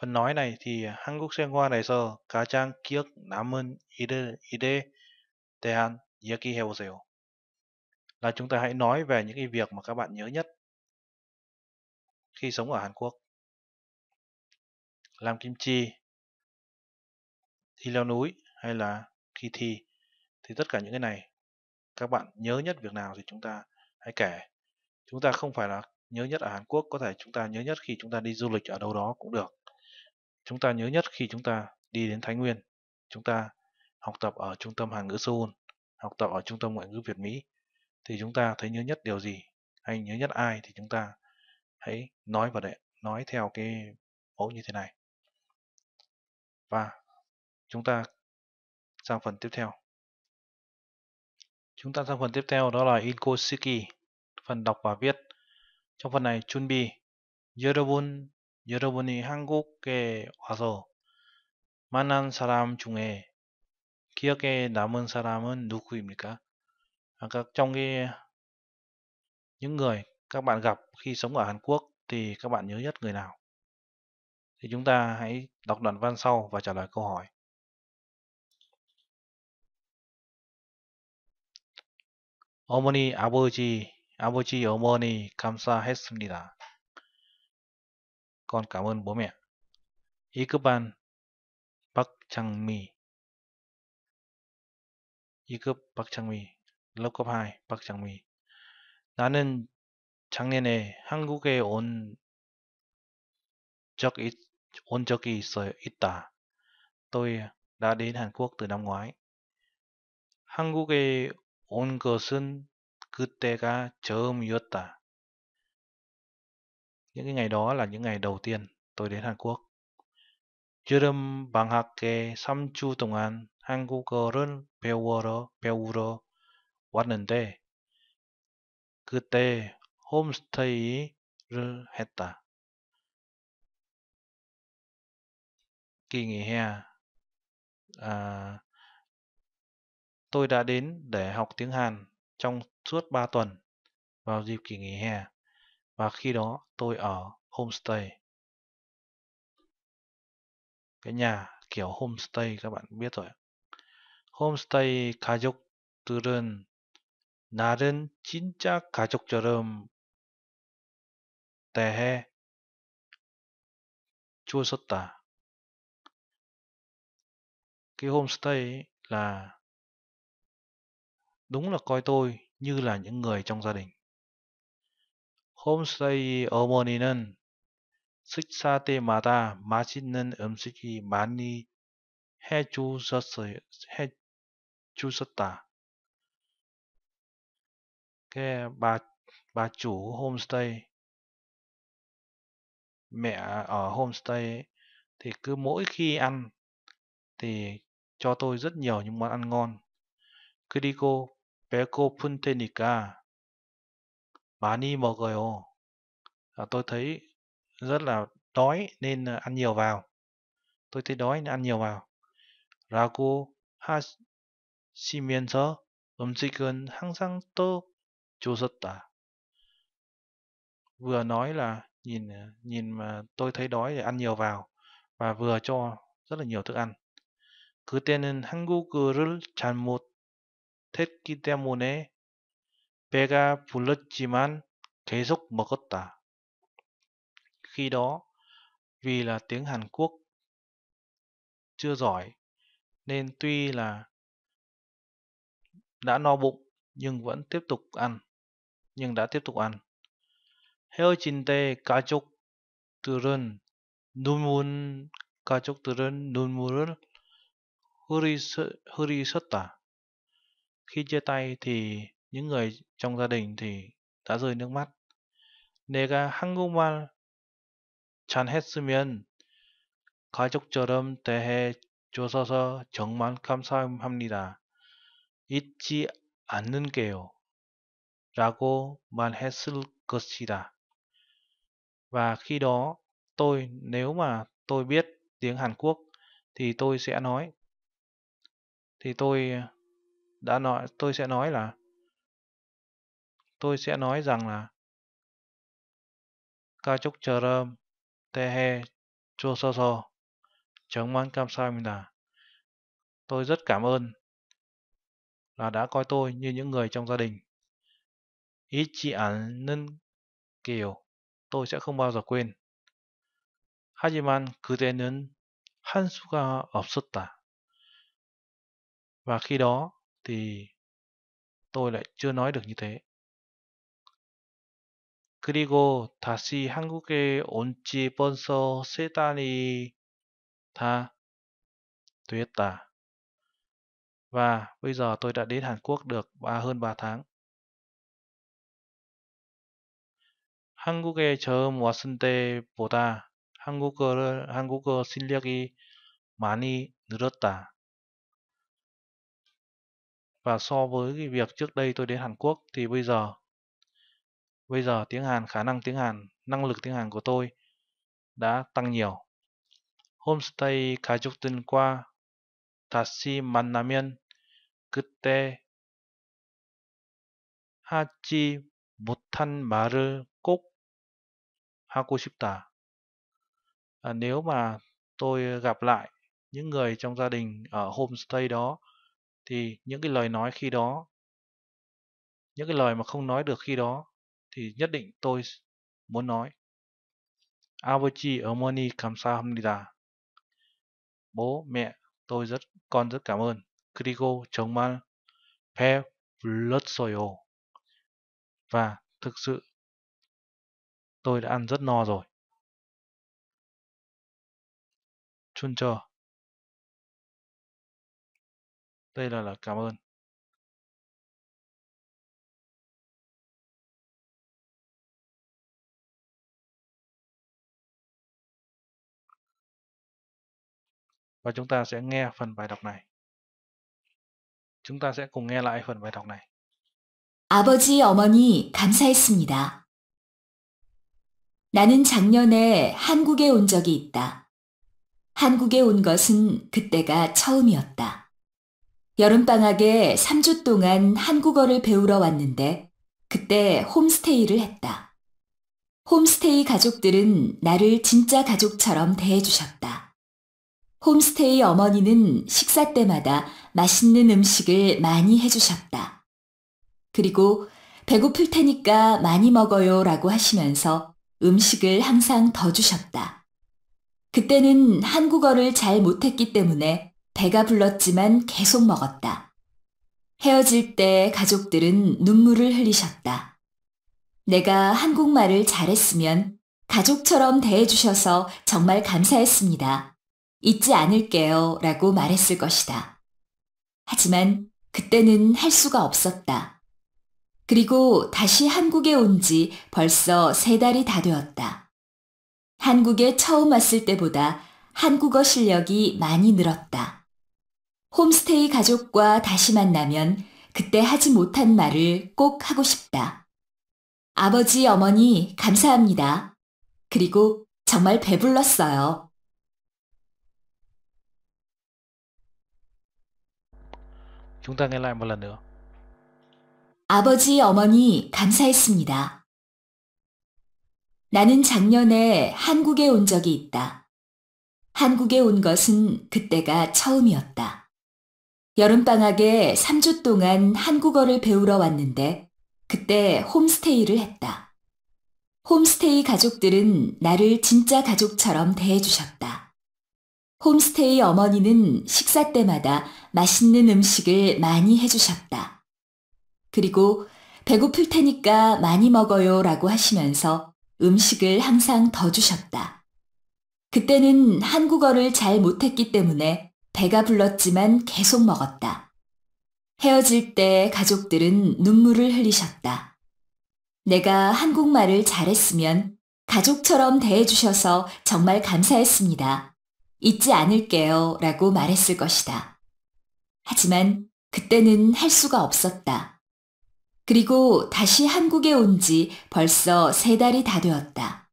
A: Phần nói này thì 한국 생활에서 가장 기억 남은 일을 일에 대한 이야기해보세요 là chúng ta hãy nói về những cái việc mà các bạn nhớ nhất khi sống ở Hàn Quốc. Làm kim chi, thi leo núi hay là khi thi thì tất cả những cái này các bạn nhớ nhất việc nào thì chúng ta hãy kể. Chúng ta không phải là nhớ nhất ở Hàn Quốc, có thể chúng ta nhớ nhất khi chúng ta đi du lịch ở đâu đó cũng được. Chúng ta nhớ nhất khi chúng ta đi đến Thái Nguyên, chúng ta học tập ở trung tâm Hàn ngữ Seoul, học tập ở trung tâm ngoại ngữ Việt Mỹ thì chúng ta thấy nhớ nhất điều gì hay nhớ nhất ai thì chúng ta hãy nói vào đấy nói theo cái mẫu như thế này và chúng ta sang phần tiếp theo chúng ta sang phần tiếp theo đó là Inkosiki phần đọc và viết trong phần này 준비 여러분 여러분이 한국에 와서 만난 사람 중에 기억에 남은 사람은 누구입니까? các trong cái những người các bạn gặp khi sống ở Hàn Quốc thì các bạn nhớ nhất người nào? Thì chúng ta hãy đọc đoạn văn sau và trả lời câu hỏi. 어머니, 아버지, 아버지, 어머니 감사했습니다. Con cảm ơn bố mẹ. 이급한 박장미 이급 박장미 럭컵 하이 박장미 나는 작년에 한국에 온, 적, 있, 온 적이 있어요. 있다. Tôi đã đến Hàn Quốc từ năm ngoái. 한국에 온 것은 그때가 처음이었다. Những cái ngày đó là những ngày đầu tiên tôi đến Hàn Quốc. 여름 방학 때 3주 동안 한국어를 배우러, 배우러 왔는데 그때 홈스테이를 했다. Kỳ nghỉ hè à, tôi đã đến để học tiếng Hàn trong suốt 3 tuần vào dịp kỳ nghỉ hè và khi đó tôi ở homestay. Cái nhà kiểu homestay các bạn biết rồi. Homestay 가족들은 날은 진짜 가족처럼
B: 대해 주었었다. Cái homestay là
A: đúng là coi tôi như là những người trong gia đình. 홈스테이 어머니는 식사 때마다 맛있는 음식이 많이 해주셨어요. 해주셨다. cái à, bà bà chủ homestay mẹ à, ở homestay ấy, thì cứ mỗi khi ăn thì cho tôi rất nhiều những món ăn ngon. Cứ đi cô bé 그리고 배고픈 테니까 많이 먹어요. À, tôi thấy rất là đói nên à, ăn nhiều vào. Tôi thấy đói nên ăn nhiều vào. 라고 하시면서 음식은 항상 또 chozata vừa nói là nhìn ờ, nhìn mà tôi thấy đói thì ăn nhiều vào và vừa cho rất là nhiều thức ăn. 그때는 한국어를 잘못 했기 때문에 배가 불렀지만 계속 먹었다. Khi đó, vì là tiếng Hàn Quốc chưa giỏi nên tuy là đã no bụng nhưng vẫn tiếp tục ăn. nhưng đã tiếp tục ăn. 헤어진 데 가족들은 눈물 가족들은 눈물을 흐리셨다. Khi chia tay thì những người trong gia đình thì đã rơi nước mắt. 내가 한국말 잘했으면 가족처럼 대해 주셔서 정말 감사합니다. 잊지 않는게요. 라고 말했을 것이다. Và khi đó tôi nếu mà tôi biết tiếng Hàn Quốc thì tôi sẽ nói thì tôi đã nói tôi sẽ nói là tôi sẽ nói rằng là 가족처럼 대해 주셔서 정말 감사합니다. Tôi rất cảm ơn là đã coi tôi như những người trong gia đình. Ý chị ản à, nâng kiểu tôi sẽ không bao giờ quên. 하지만 그대는 한 수가 없었다. Và khi đó thì tôi lại chưa nói được như thế. 그리고 다시 한국에 온지 벌써 세 달이 다 됐다. Và bây giờ tôi đã đến Hàn Quốc được ba hơn 3 tháng. 한국에 처음 왔을 때보다 한국어를, 한국어 실력이 많이 늘었다. Và so với cái việc trước đây tôi đến Hàn Quốc thì bây giờ bây giờ tiếng Hàn, khả năng tiếng Hàn, năng lực tiếng Hàn của tôi đã tăng nhiều. Homestay 가족들과 다시 만나면 그때 하지 못한 말을 하고 싶다. À, nếu mà tôi gặp lại những người trong gia đình ở homestay đó thì những cái lời nói khi đó những cái lời mà không nói được khi đó thì nhất định tôi muốn nói. Abuchi Omoni Kamsahamnida Bố, mẹ, tôi rất, con rất cảm ơn. Krigo Chongman Pe Lutsoyo Và thực sự
B: Tôi đã ăn rất no rồi. Chun cho. Đây là là cảm ơn.
A: Và chúng ta sẽ nghe phần bài đọc này. chúng ta sẽ cùng nghe lại phần bài đọc này.
C: 아버지, 어머니, 감사했습니다.
D: 나는 작년에 한국에 온 적이 있다. 한국에 온 것은 그때가 처음이었다. 여름방학에 3주 동안 한국어를 배우러 왔는데 그때 홈스테이를 했다. 홈스테이 가족들은 나를 진짜 가족처럼 대해주셨다. 홈스테이 어머니는 식사 때마다 맛있는 음식을 많이 해주셨다. 그리고 배고플 테니까 많이 먹어요 라고 하시면서 음식을 항상 더 주셨다. 그때는 한국어를 잘 못했기 때문에 배가 불렀지만 계속 먹었다. 헤어질 때 가족들은 눈물을 흘리셨다. 내가 한국말을 잘했으면 가족처럼 대해주셔서 정말 감사했습니다. 잊지 않을게요 라고 말했을 것이다. 하지만 그때는 할 수가 없었다. 그리고 다시 한국에 온 지 벌써 세 달이 다 되었다. 한국에 처음 왔을 때보다 한국어 실력이 많이 늘었다. 홈스테이 가족과 다시 만나면 그때 하지 못한 말을 꼭 하고 싶다. 아버지, 어머니, 감사합니다. 그리고 정말 배불렀어요.
A: Chúng ta
D: 아버지, 어머니, 감사했습니다. 나는 작년에 한국에 온 적이 있다. 한국에 온 것은 그때가 처음이었다. 여름방학에 3주 동안 한국어를 배우러 왔는데 그때 홈스테이를 했다. 홈스테이 가족들은 나를 진짜 가족처럼 대해주셨다. 홈스테이 어머니는 식사 때마다 맛있는 음식을 많이 해주셨다. 그리고 배고플 테니까 많이 먹어요 라고 하시면서 음식을 항상 더 주셨다. 그때는 한국어를 잘 못했기 때문에 배가 불렀지만 계속 먹었다. 헤어질 때 가족들은 눈물을 흘리셨다. 내가 한국말을 잘했으면 가족처럼 대해주셔서 정말 감사했습니다. 잊지 않을게요 라고 말했을 것이다. 하지만 그때는 할 수가 없었다. 그리고 다시 한국에 온 지 벌써 세 달이 다 되었다.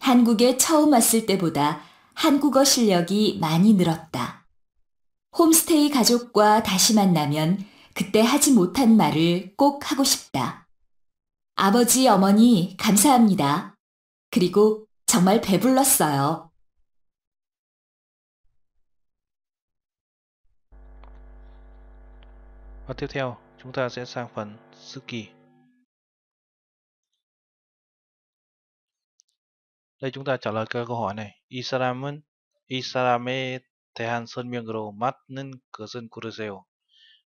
D: 한국에 처음 왔을 때보다 한국어 실력이 많이 늘었다. 홈스테이 가족과 다시 만나면 그때 하지 못한 말을 꼭 하고 싶다. 아버지, 어머니, 감사합니다. 그리고 정말 배불렀어요.
A: v tiếp theo, chúng ta sẽ sang phần Suki. Đây chúng ta trả lời các câu hỏi này. Isaram은 Isarame Sơn 대한 nên cửa 것은 고르세요.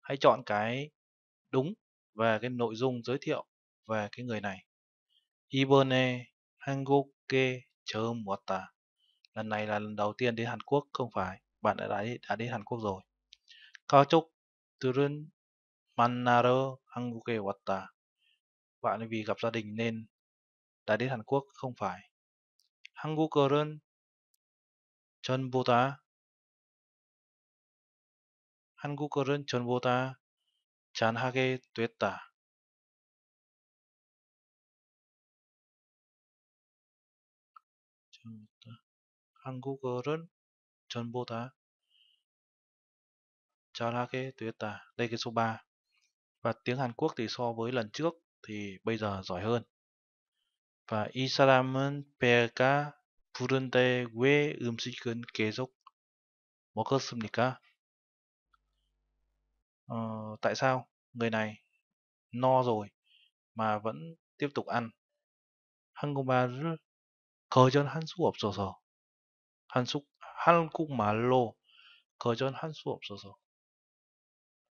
A: Hãy chọn cái đúng và cái nội dung giới thiệu về cái người này. 이번에 한국에 처음 왔다. Lần này là lần đầu tiên đến Hàn Quốc, không phải. Bạn đã, đã, đã đến Hàn Quốc rồi. Turun Manaro 한국에 왔다. Bạn vì gặp gia đình nên đã đến Hàn Quốc không phải. 한국어는
B: 전보다 한국어는 전보다 잘하게 됐다. 한국어는
A: 전보다 잘하게 됐다. Đây cái số 3 và tiếng Hàn Quốc thì so với lần trước thì bây giờ giỏi hơn. Và 이 사람은 배가 부른데 왜 음식은 계속 먹었습니까? Ờ, tại sao người này no rồi mà vẫn tiếp tục ăn? 한국말을 거절 할수 없어서 한국 한국말로 거절 할수 없어서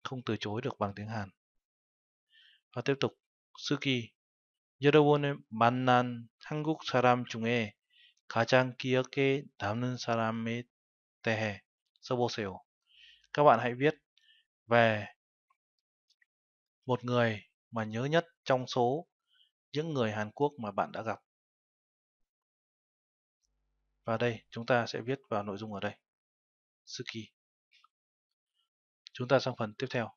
A: không từ chối được bằng tiếng Hàn và tiếp tục 쓰기 여러분을 만난 한국 사람 중에 가장 기억에 남는 사람에 대해 써보세요. Các bạn hãy viết về một người mà nhớ nhất trong số những người Hàn Quốc mà bạn đã gặp. Và đây chúng ta sẽ viết vào nội dung ở đây. Suki. Chúng ta sang phần tiếp theo.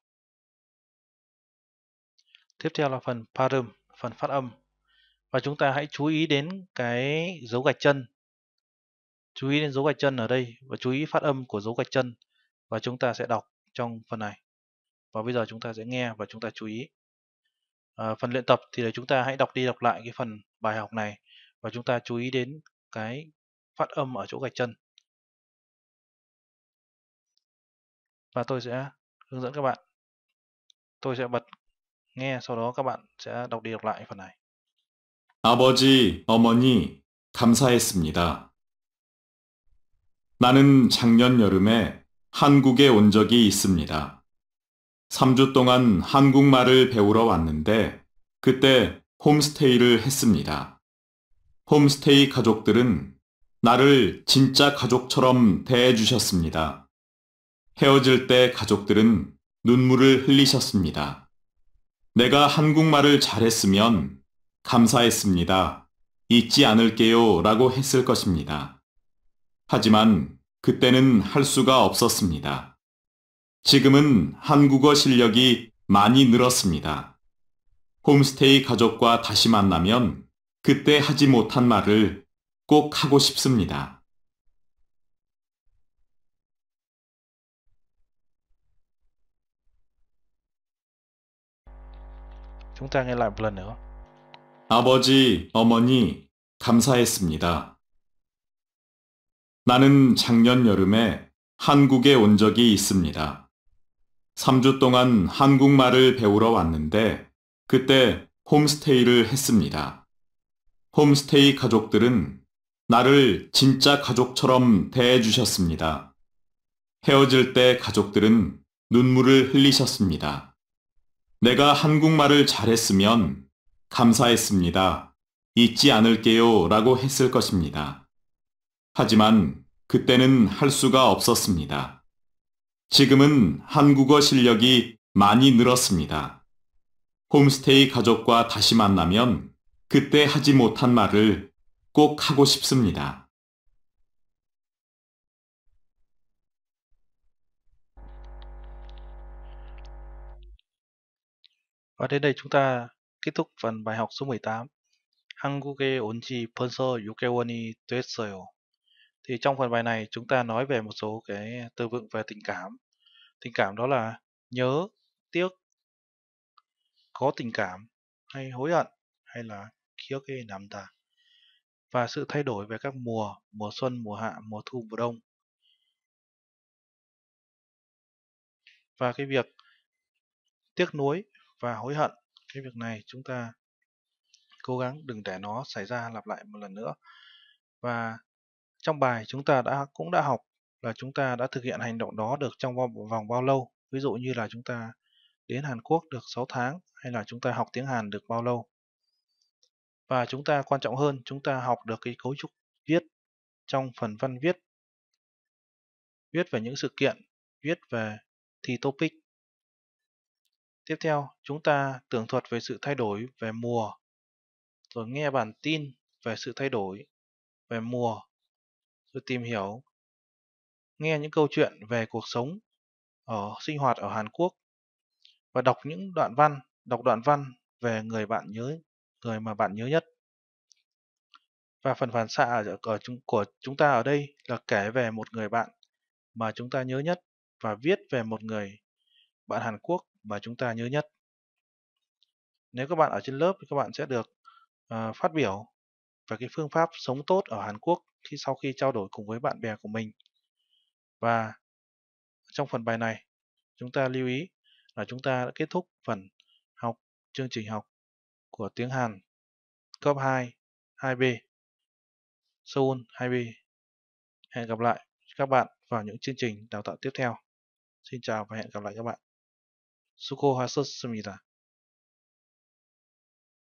A: Tiếp theo là phần parum, phần phát âm. Và chúng ta hãy chú ý đến cái dấu gạch chân. Chú ý đến dấu gạch chân ở đây và chú ý phát âm của dấu gạch chân và chúng ta sẽ đọc trong phần này. Và bây giờ chúng ta sẽ nghe và chúng ta chú ý. À, phần luyện tập thì là chúng ta hãy đọc đi đọc lại cái phần bài học này và chúng ta chú ý đến cái phát âm ở chỗ gạch chân.
B: Và tôi sẽ hướng dẫn các bạn.
A: Tôi sẽ bật Nghe sau đó các bạn sẽ đọc đi đọc lại phần này.
B: 아버지, 어머니, 감사했습니다.
E: 나는 작년 여름에 한국에 온 적이 있습니다. 3주 동안 한국말을 배우러 왔는데 그때 홈스테이를 했습니다. 홈스테이 가족들은 나를 진짜 가족처럼 대해주셨습니다. 헤어질 때 가족들은 눈물을 흘리셨습니다. 내가 한국말을 잘했으면 감사했습니다. 잊지 않을게요 라고 했을 것입니다. 하지만 그때는 할 수가 없었습니다. 지금은 한국어 실력이 많이 늘었습니다. 홈스테이 가족과 다시 만나면
B: 그때 하지 못한 말을 꼭 하고 싶습니다.
A: Chúng ta n 아버지,
B: 어머니, 감사했습니다. 나는
E: 작년 여름에 한국에 온 적이 있습니다. 3주 동안 한국말을 배우러 왔는데 그때 홈스테이를 했습니다. 홈스테이 가족들은 나를 진짜 가족처럼 대해주셨습니다. 헤어질 때 가족들은 눈물을 흘리셨습니다. 내가 한국말을 잘했으면 감사했습니다. 잊지 않을게요 라고 했을 것입니다. 하지만 그때는 할 수가 없었습니다. 지금은 한국어 실력이 많이 늘었습니다. 홈스테이 가족과 다시 만나면 그때
B: 하지 못한 말을 꼭 하고 싶습니다.
A: Và đến đây chúng ta kết thúc phần bài học số 18 한국에 온지 벌써 6개월이 됐어요. Thì trong phần bài này chúng ta nói về một số cái từ vựng về tình cảm. Tình cảm đó là nhớ, tiếc, có tình cảm, hay hối hận, hay là kiyoke ta Và sự thay đổi về các mùa, mùa xuân, mùa hạ, mùa thu, mùa đông. Và cái việc tiếc nuối và hối hận cái việc này chúng ta cố gắng đừng để nó xảy ra lặp lại một lần nữa và trong bài chúng ta đã cũng đã học là chúng ta đã thực hiện hành động đó được trong vòng bao lâu ví dụ như là chúng ta đến Hàn Quốc được 6 tháng hay là chúng ta học tiếng Hàn được bao lâu và chúng ta quan trọng hơn chúng ta học được cái cấu trúc viết trong phần văn viết viết về những sự kiện viết về thì topic Tiếp theo, chúng ta tường thuật về sự thay đổi về mùa, rồi nghe bản tin về sự thay đổi về mùa, rồi tìm hiểu, nghe những câu chuyện về cuộc sống ở sinh hoạt ở Hàn Quốc và đọc những đoạn văn, đọc đoạn văn về người bạn nhớ, người mà bạn nhớ nhất. Và phần phản xạ của chúng, của chúng ta ở đây là kể về một người bạn mà chúng ta nhớ nhất và viết về một người bạn Hàn Quốc mà chúng ta nhớ nhất. Nếu các bạn ở trên lớp thì các bạn sẽ được uh, phát biểu về cái phương pháp sống tốt ở Hàn Quốc khi sau khi trao đổi cùng với bạn bè của mình. Và trong phần bài này, chúng ta lưu ý là chúng ta đã kết thúc phần học chương trình học của tiếng Hàn cấp 2 2B Seoul 2B. Hẹn gặp lại các bạn vào những chương trình đào tạo tiếp theo. Xin chào và hẹn gặp lại các bạn.
B: 수고하셨습니다.